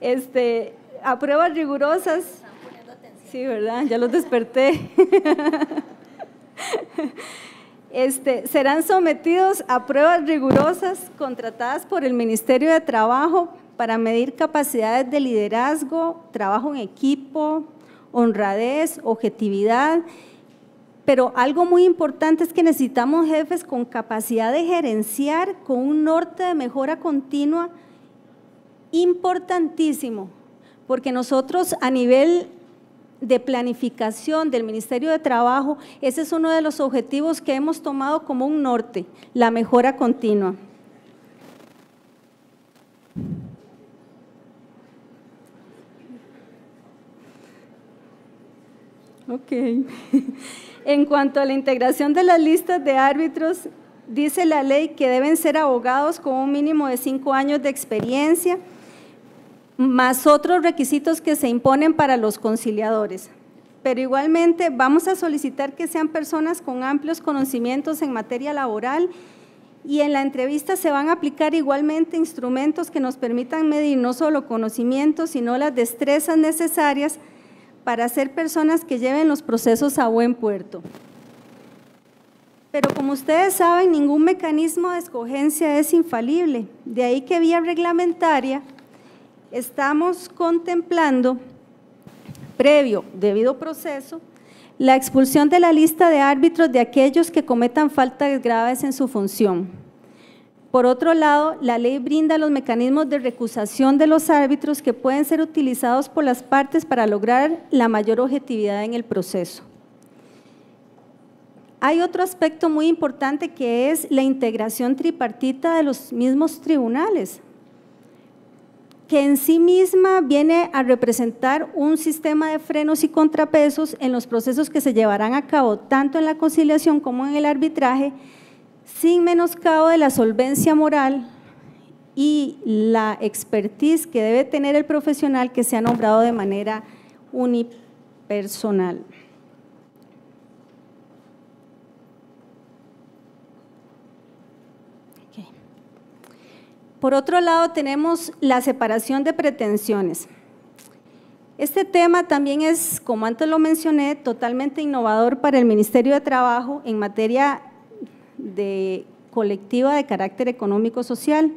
Este, a pruebas rigurosas. Sí, ¿verdad? Ya los desperté. Este, serán sometidos a pruebas rigurosas contratadas por el Ministerio de Trabajo para medir capacidades de liderazgo, trabajo en equipo, honradez, objetividad pero algo muy importante es que necesitamos jefes con capacidad de gerenciar, con un norte de mejora continua importantísimo, porque nosotros a nivel de planificación del Ministerio de Trabajo, ese es uno de los objetivos que hemos tomado como un norte, la mejora continua. Ok. En cuanto a la integración de las listas de árbitros, dice la ley que deben ser abogados con un mínimo de cinco años de experiencia, más otros requisitos que se imponen para los conciliadores. Pero igualmente vamos a solicitar que sean personas con amplios conocimientos en materia laboral y en la entrevista se van a aplicar igualmente instrumentos que nos permitan medir no solo conocimientos, sino las destrezas necesarias para ser personas que lleven los procesos a buen puerto. Pero como ustedes saben, ningún mecanismo de escogencia es infalible. De ahí que vía reglamentaria estamos contemplando, previo debido proceso, la expulsión de la lista de árbitros de aquellos que cometan faltas graves en su función. Por otro lado, la ley brinda los mecanismos de recusación de los árbitros que pueden ser utilizados por las partes para lograr la mayor objetividad en el proceso. Hay otro aspecto muy importante que es la integración tripartita de los mismos tribunales, que en sí misma viene a representar un sistema de frenos y contrapesos en los procesos que se llevarán a cabo tanto en la conciliación como en el arbitraje, sin menoscabo de la solvencia moral y la expertise que debe tener el profesional que se ha nombrado de manera unipersonal. Por otro lado, tenemos la separación de pretensiones. Este tema también es, como antes lo mencioné, totalmente innovador para el Ministerio de Trabajo en materia de colectiva de carácter económico-social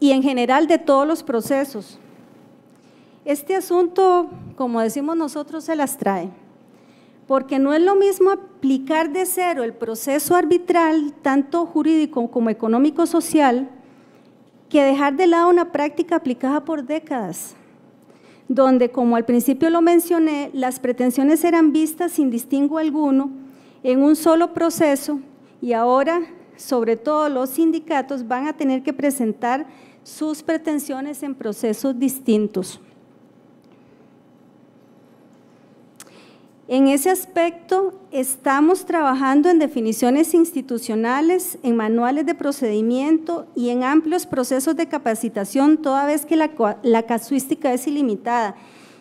y en general de todos los procesos. Este asunto, como decimos nosotros, se las trae, porque no es lo mismo aplicar de cero el proceso arbitral, tanto jurídico como económico-social, que dejar de lado una práctica aplicada por décadas, donde, como al principio lo mencioné, las pretensiones eran vistas sin distingo alguno en un solo proceso y ahora, sobre todo, los sindicatos van a tener que presentar sus pretensiones en procesos distintos. En ese aspecto, estamos trabajando en definiciones institucionales, en manuales de procedimiento y en amplios procesos de capacitación, toda vez que la, casuística es ilimitada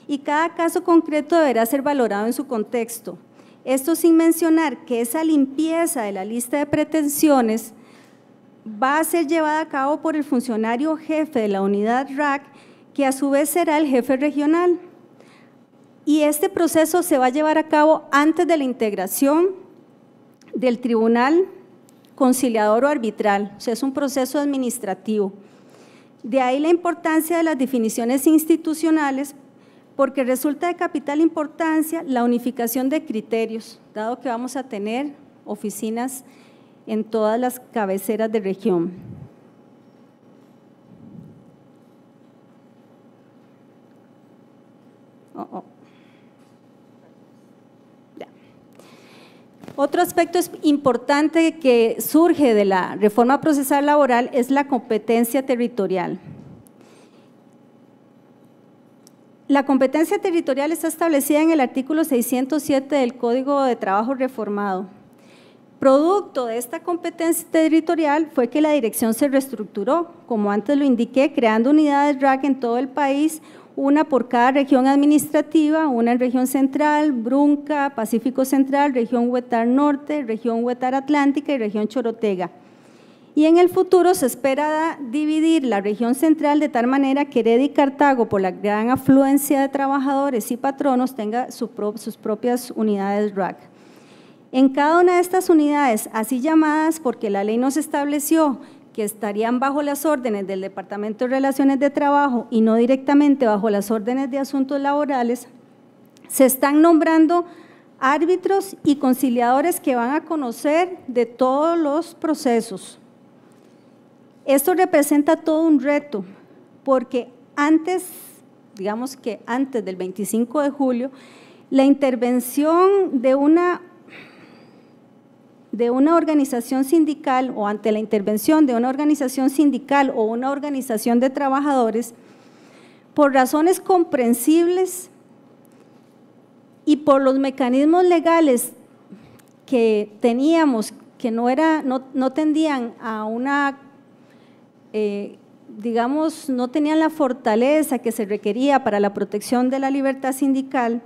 y cada caso concreto deberá ser valorado en su contexto. Esto sin mencionar que esa limpieza de la lista de pretensiones va a ser llevada a cabo por el funcionario jefe de la unidad RAC, que a su vez será el jefe regional. Y este proceso se va a llevar a cabo antes de la integración del tribunal conciliador o arbitral, o sea, es un proceso administrativo. De ahí la importancia de las definiciones institucionales porque resulta de capital importancia la unificación de criterios, dado que vamos a tener oficinas en todas las cabeceras de región. Oh, oh. Otro aspecto importante que surge de la reforma procesal laboral es la competencia territorial. La competencia territorial está establecida en el artículo 607 del Código de Trabajo Reformado. Producto de esta competencia territorial fue que la dirección se reestructuró, como antes lo indiqué, creando unidades RAC en todo el país, una por cada región administrativa, una en región central, Brunca, Pacífico Central, región Huetar Norte, región Huetar Atlántica y región Chorotega y en el futuro se espera dividir la región central de tal manera que Heredia y Cartago, por la gran afluencia de trabajadores y patronos, tenga sus propias unidades RAC. En cada una de estas unidades, así llamadas porque la ley nos estableció que estarían bajo las órdenes del Departamento de Relaciones de Trabajo y no directamente bajo las órdenes de asuntos laborales, se están nombrando árbitros y conciliadores que van a conocer de todos los procesos esto representa todo un reto, porque antes, digamos que antes del 25 de julio, la intervención de una, de una organización sindical o ante la intervención de una organización sindical o una organización de trabajadores, por razones comprensibles y por los mecanismos legales que teníamos que no, era, no, no tendían a una eh, digamos, no tenían la fortaleza que se requería para la protección de la libertad sindical,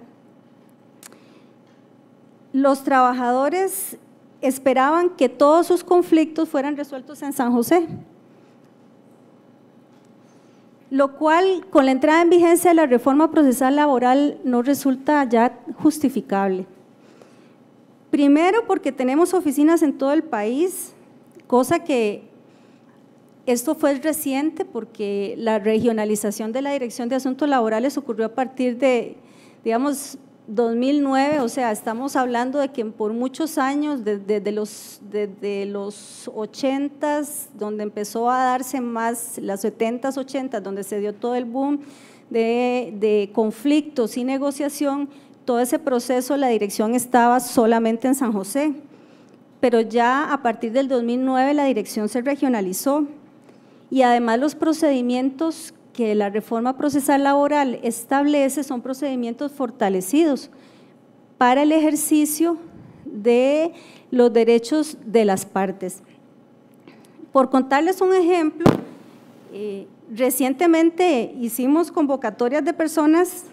los trabajadores esperaban que todos sus conflictos fueran resueltos en San José. Lo cual, con la entrada en vigencia de la reforma procesal laboral, no resulta ya justificable. Primero, porque tenemos oficinas en todo el país, cosa que esto fue reciente porque la regionalización de la Dirección de Asuntos Laborales ocurrió a partir de, digamos, 2009, o sea, estamos hablando de que por muchos años, desde, los, desde los 80s, donde empezó a darse más, las 70s, 80s, donde se dio todo el boom de, de conflictos y negociación, todo ese proceso la dirección estaba solamente en San José, pero ya a partir del 2009 la dirección se regionalizó y además los procedimientos que la reforma procesal laboral establece son procedimientos fortalecidos para el ejercicio de los derechos de las partes. Por contarles un ejemplo, eh, recientemente hicimos convocatorias de personas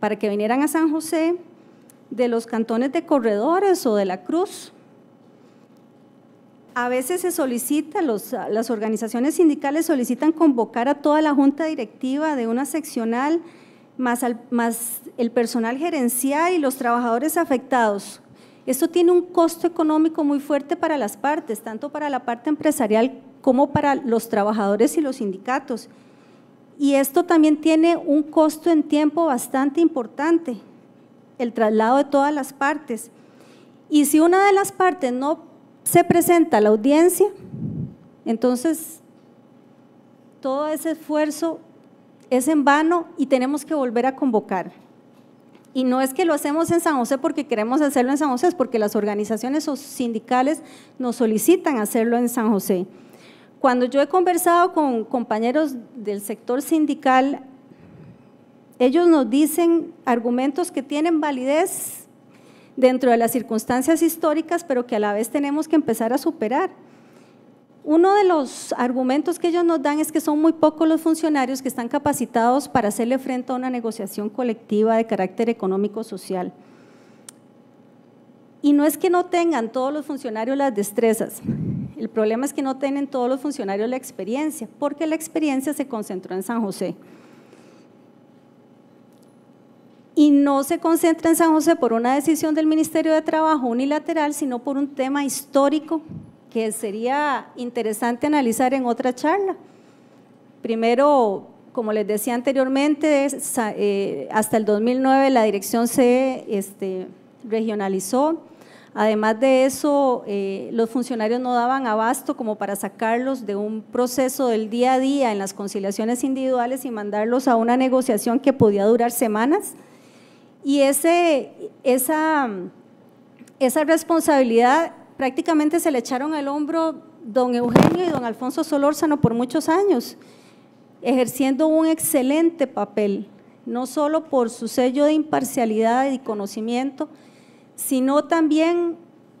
para que vinieran a San José de los cantones de Corredores o de la Cruz, a veces se solicita, las organizaciones sindicales solicitan convocar a toda la junta directiva de una seccional, más, más el personal gerencial y los trabajadores afectados. Esto tiene un costo económico muy fuerte para las partes, tanto para la parte empresarial como para los trabajadores y los sindicatos. Y esto también tiene un costo en tiempo bastante importante, el traslado de todas las partes. Y si una de las partes no se presenta la audiencia, entonces todo ese esfuerzo es en vano y tenemos que volver a convocar. Y no es que lo hacemos en San José porque queremos hacerlo en San José, es porque las organizaciones sindicales nos solicitan hacerlo en San José. Cuando yo he conversado con compañeros del sector sindical, ellos nos dicen argumentos que tienen validez dentro de las circunstancias históricas, pero que a la vez tenemos que empezar a superar. Uno de los argumentos que ellos nos dan es que son muy pocos los funcionarios que están capacitados para hacerle frente a una negociación colectiva de carácter económico-social. Y no es que no tengan todos los funcionarios las destrezas, el problema es que no tienen todos los funcionarios la experiencia, porque la experiencia se concentró en San José y no se concentra en San José por una decisión del Ministerio de Trabajo unilateral, sino por un tema histórico que sería interesante analizar en otra charla. Primero, como les decía anteriormente, eh, hasta el 2009 la dirección se este, regionalizó. Además de eso, eh, los funcionarios no daban abasto como para sacarlos de un proceso del día a día en las conciliaciones individuales y mandarlos a una negociación que podía durar semanas. Y ese, esa, esa responsabilidad prácticamente se le echaron al hombro don Eugenio y don Alfonso Solórzano por muchos años, ejerciendo un excelente papel, no solo por su sello de imparcialidad y conocimiento, sino también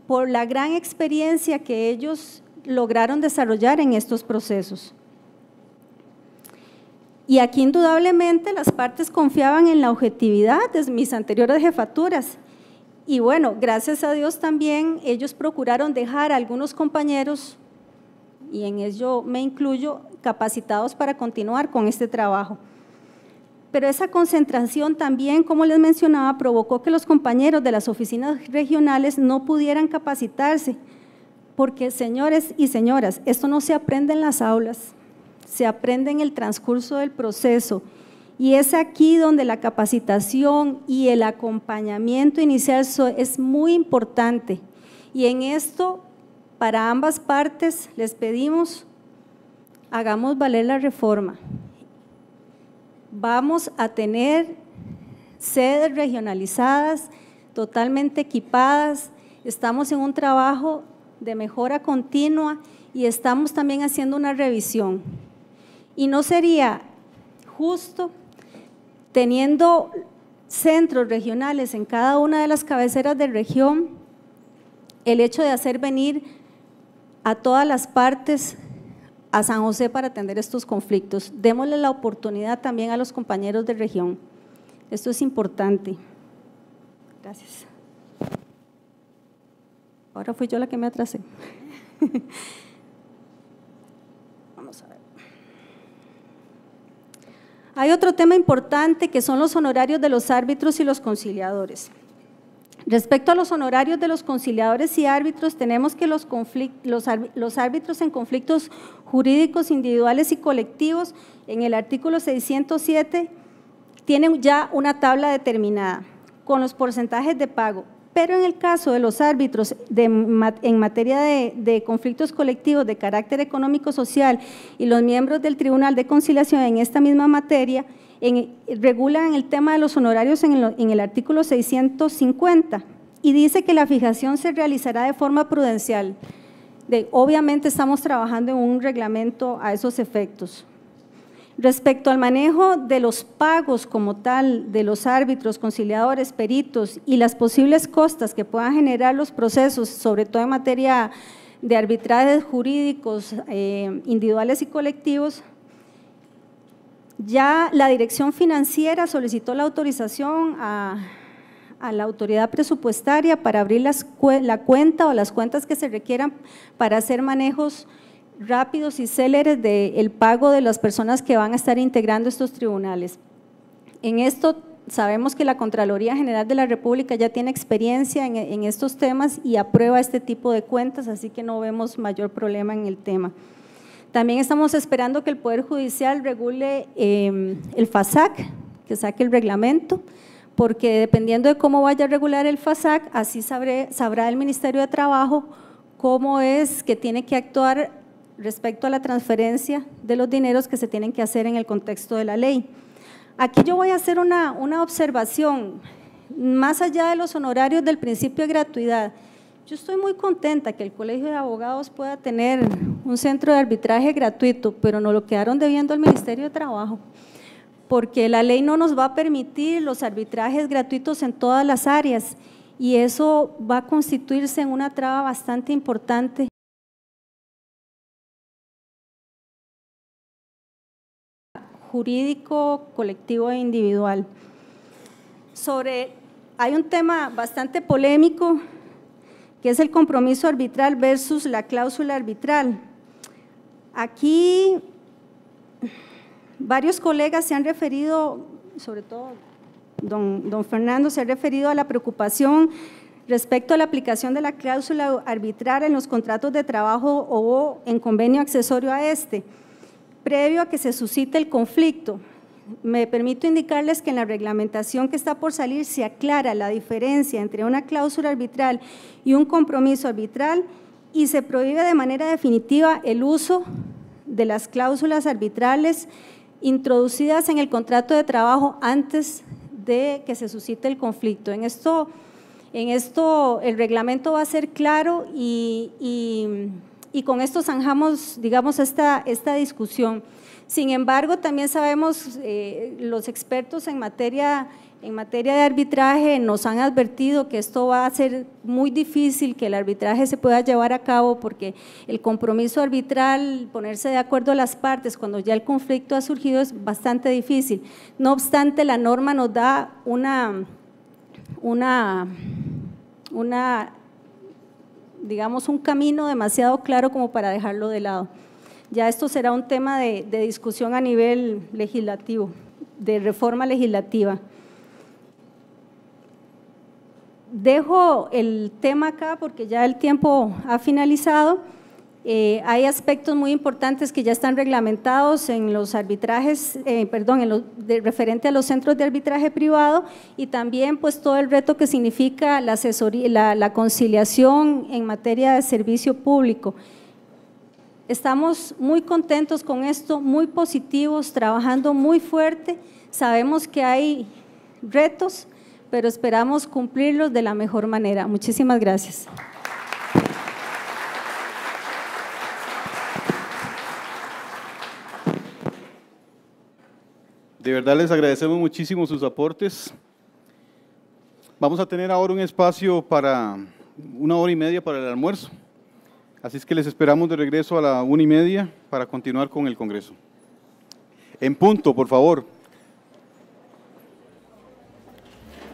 por la gran experiencia que ellos lograron desarrollar en estos procesos. Y aquí indudablemente las partes confiaban en la objetividad de mis anteriores jefaturas. Y bueno, gracias a Dios también ellos procuraron dejar a algunos compañeros, y en ello me incluyo, capacitados para continuar con este trabajo. Pero esa concentración también, como les mencionaba, provocó que los compañeros de las oficinas regionales no pudieran capacitarse, porque señores y señoras, esto no se aprende en las aulas, se aprende en el transcurso del proceso. Y es aquí donde la capacitación y el acompañamiento inicial es muy importante. Y en esto, para ambas partes, les pedimos, hagamos valer la reforma. Vamos a tener sedes regionalizadas, totalmente equipadas. Estamos en un trabajo de mejora continua y estamos también haciendo una revisión. Y no sería justo teniendo centros regionales en cada una de las cabeceras de región, el hecho de hacer venir a todas las partes a San José para atender estos conflictos. Démosle la oportunidad también a los compañeros de región. Esto es importante. Gracias. Ahora fui yo la que me atrasé. Hay otro tema importante que son los honorarios de los árbitros y los conciliadores. Respecto a los honorarios de los conciliadores y árbitros, tenemos que los, árbitros en conflictos jurídicos individuales y colectivos, en el artículo 607, tienen ya una tabla determinada con los porcentajes de pago. Pero en el caso de los árbitros en materia de, conflictos colectivos de carácter económico-social y los miembros del Tribunal de Conciliación en esta misma materia, regulan el tema de los honorarios en el, en el artículo 650 y dice que la fijación se realizará de forma prudencial. obviamente estamos trabajando en un reglamento a esos efectos. Respecto al manejo de los pagos como tal de los árbitros, conciliadores, peritos y las posibles costas que puedan generar los procesos, sobre todo en materia de arbitrajes jurídicos eh, individuales y colectivos, ya la dirección financiera solicitó la autorización a, la autoridad presupuestaria para abrir la cuenta o las cuentas que se requieran para hacer manejos rápidos y céleres del pago de las personas que van a estar integrando estos tribunales. En esto sabemos que la Contraloría General de la República ya tiene experiencia en, estos temas y aprueba este tipo de cuentas, así que no vemos mayor problema en el tema. También estamos esperando que el Poder Judicial regule em, el FASAC, que saque el reglamento, porque dependiendo de cómo vaya a regular el FASAC, así sabrá el Ministerio de Trabajo cómo es que tiene que actuar respecto a la transferencia de los dineros que se tienen que hacer en el contexto de la ley. Aquí yo voy a hacer una, una observación, más allá de los honorarios del principio de gratuidad. Yo estoy muy contenta que el Colegio de Abogados pueda tener un centro de arbitraje gratuito, pero nos lo quedaron debiendo al Ministerio de Trabajo, porque la ley no nos va a permitir los arbitrajes gratuitos en todas las áreas y eso va a constituirse en una traba bastante importante jurídico, colectivo e individual. Sobre, hay un tema bastante polémico que es el compromiso arbitral versus la cláusula arbitral. Aquí varios colegas se han referido, sobre todo don, Fernando, se ha referido a la preocupación respecto a la aplicación de la cláusula arbitral en los contratos de trabajo o en convenio accesorio a este previo a que se suscite el conflicto. Me permito indicarles que en la reglamentación que está por salir se aclara la diferencia entre una cláusula arbitral y un compromiso arbitral y se prohíbe de manera definitiva el uso de las cláusulas arbitrales introducidas en el contrato de trabajo antes de que se suscite el conflicto. En esto, en esto el reglamento va a ser claro y y con esto zanjamos, digamos, esta, esta discusión. Sin embargo, también sabemos, eh, los expertos en materia, en materia de arbitraje nos han advertido que esto va a ser muy difícil que el arbitraje se pueda llevar a cabo porque el compromiso arbitral, ponerse de acuerdo a las partes cuando ya el conflicto ha surgido es bastante difícil. No obstante, la norma nos da una, una, una digamos, un camino demasiado claro como para dejarlo de lado. Ya esto será un tema de, de discusión a nivel legislativo, de reforma legislativa. Dejo el tema acá porque ya el tiempo ha finalizado. Eh, hay aspectos muy importantes que ya están reglamentados en los arbitrajes, eh, perdón, en referente a los centros de arbitraje privado y también pues todo el reto que significa la, la conciliación en materia de servicio público. Estamos muy contentos con esto, muy positivos, trabajando muy fuerte. Sabemos que hay retos, pero esperamos cumplirlos de la mejor manera. Muchísimas gracias. De verdad les agradecemos muchísimo sus aportes. Vamos a tener ahora un espacio para una hora y media para el almuerzo. Así es que les esperamos de regreso a la una y media para continuar con el Congreso. En punto, por favor.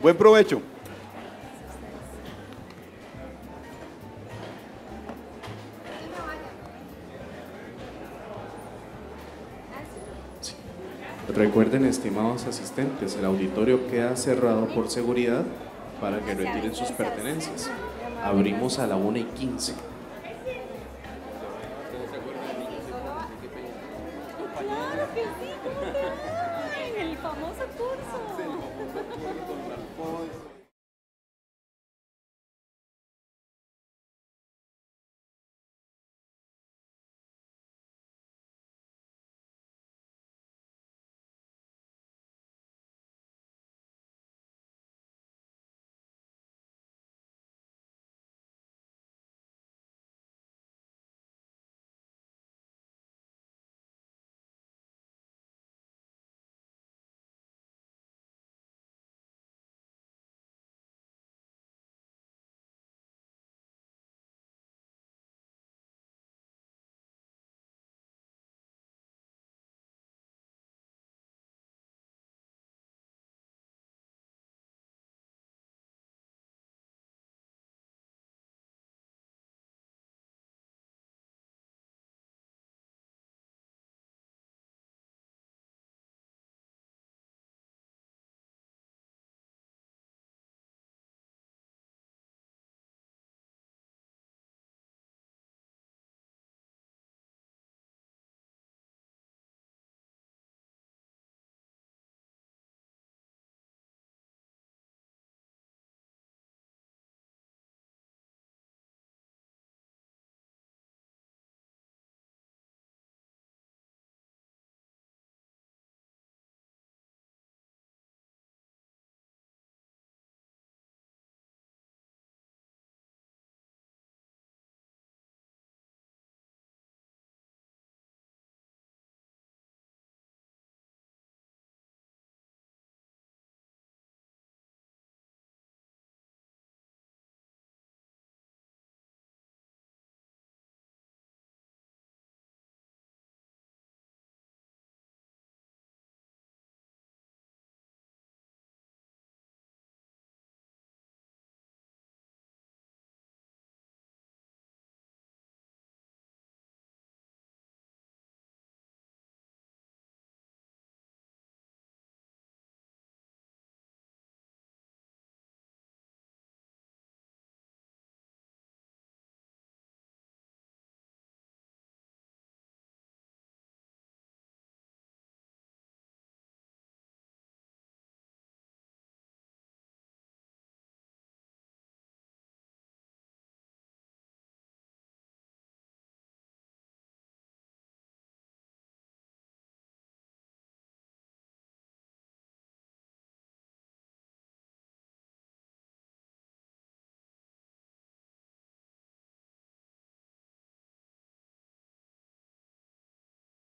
Buen provecho. Recuerden, estimados asistentes, el auditorio queda cerrado por seguridad para que retiren sus pertenencias. Abrimos a la 1 y 15.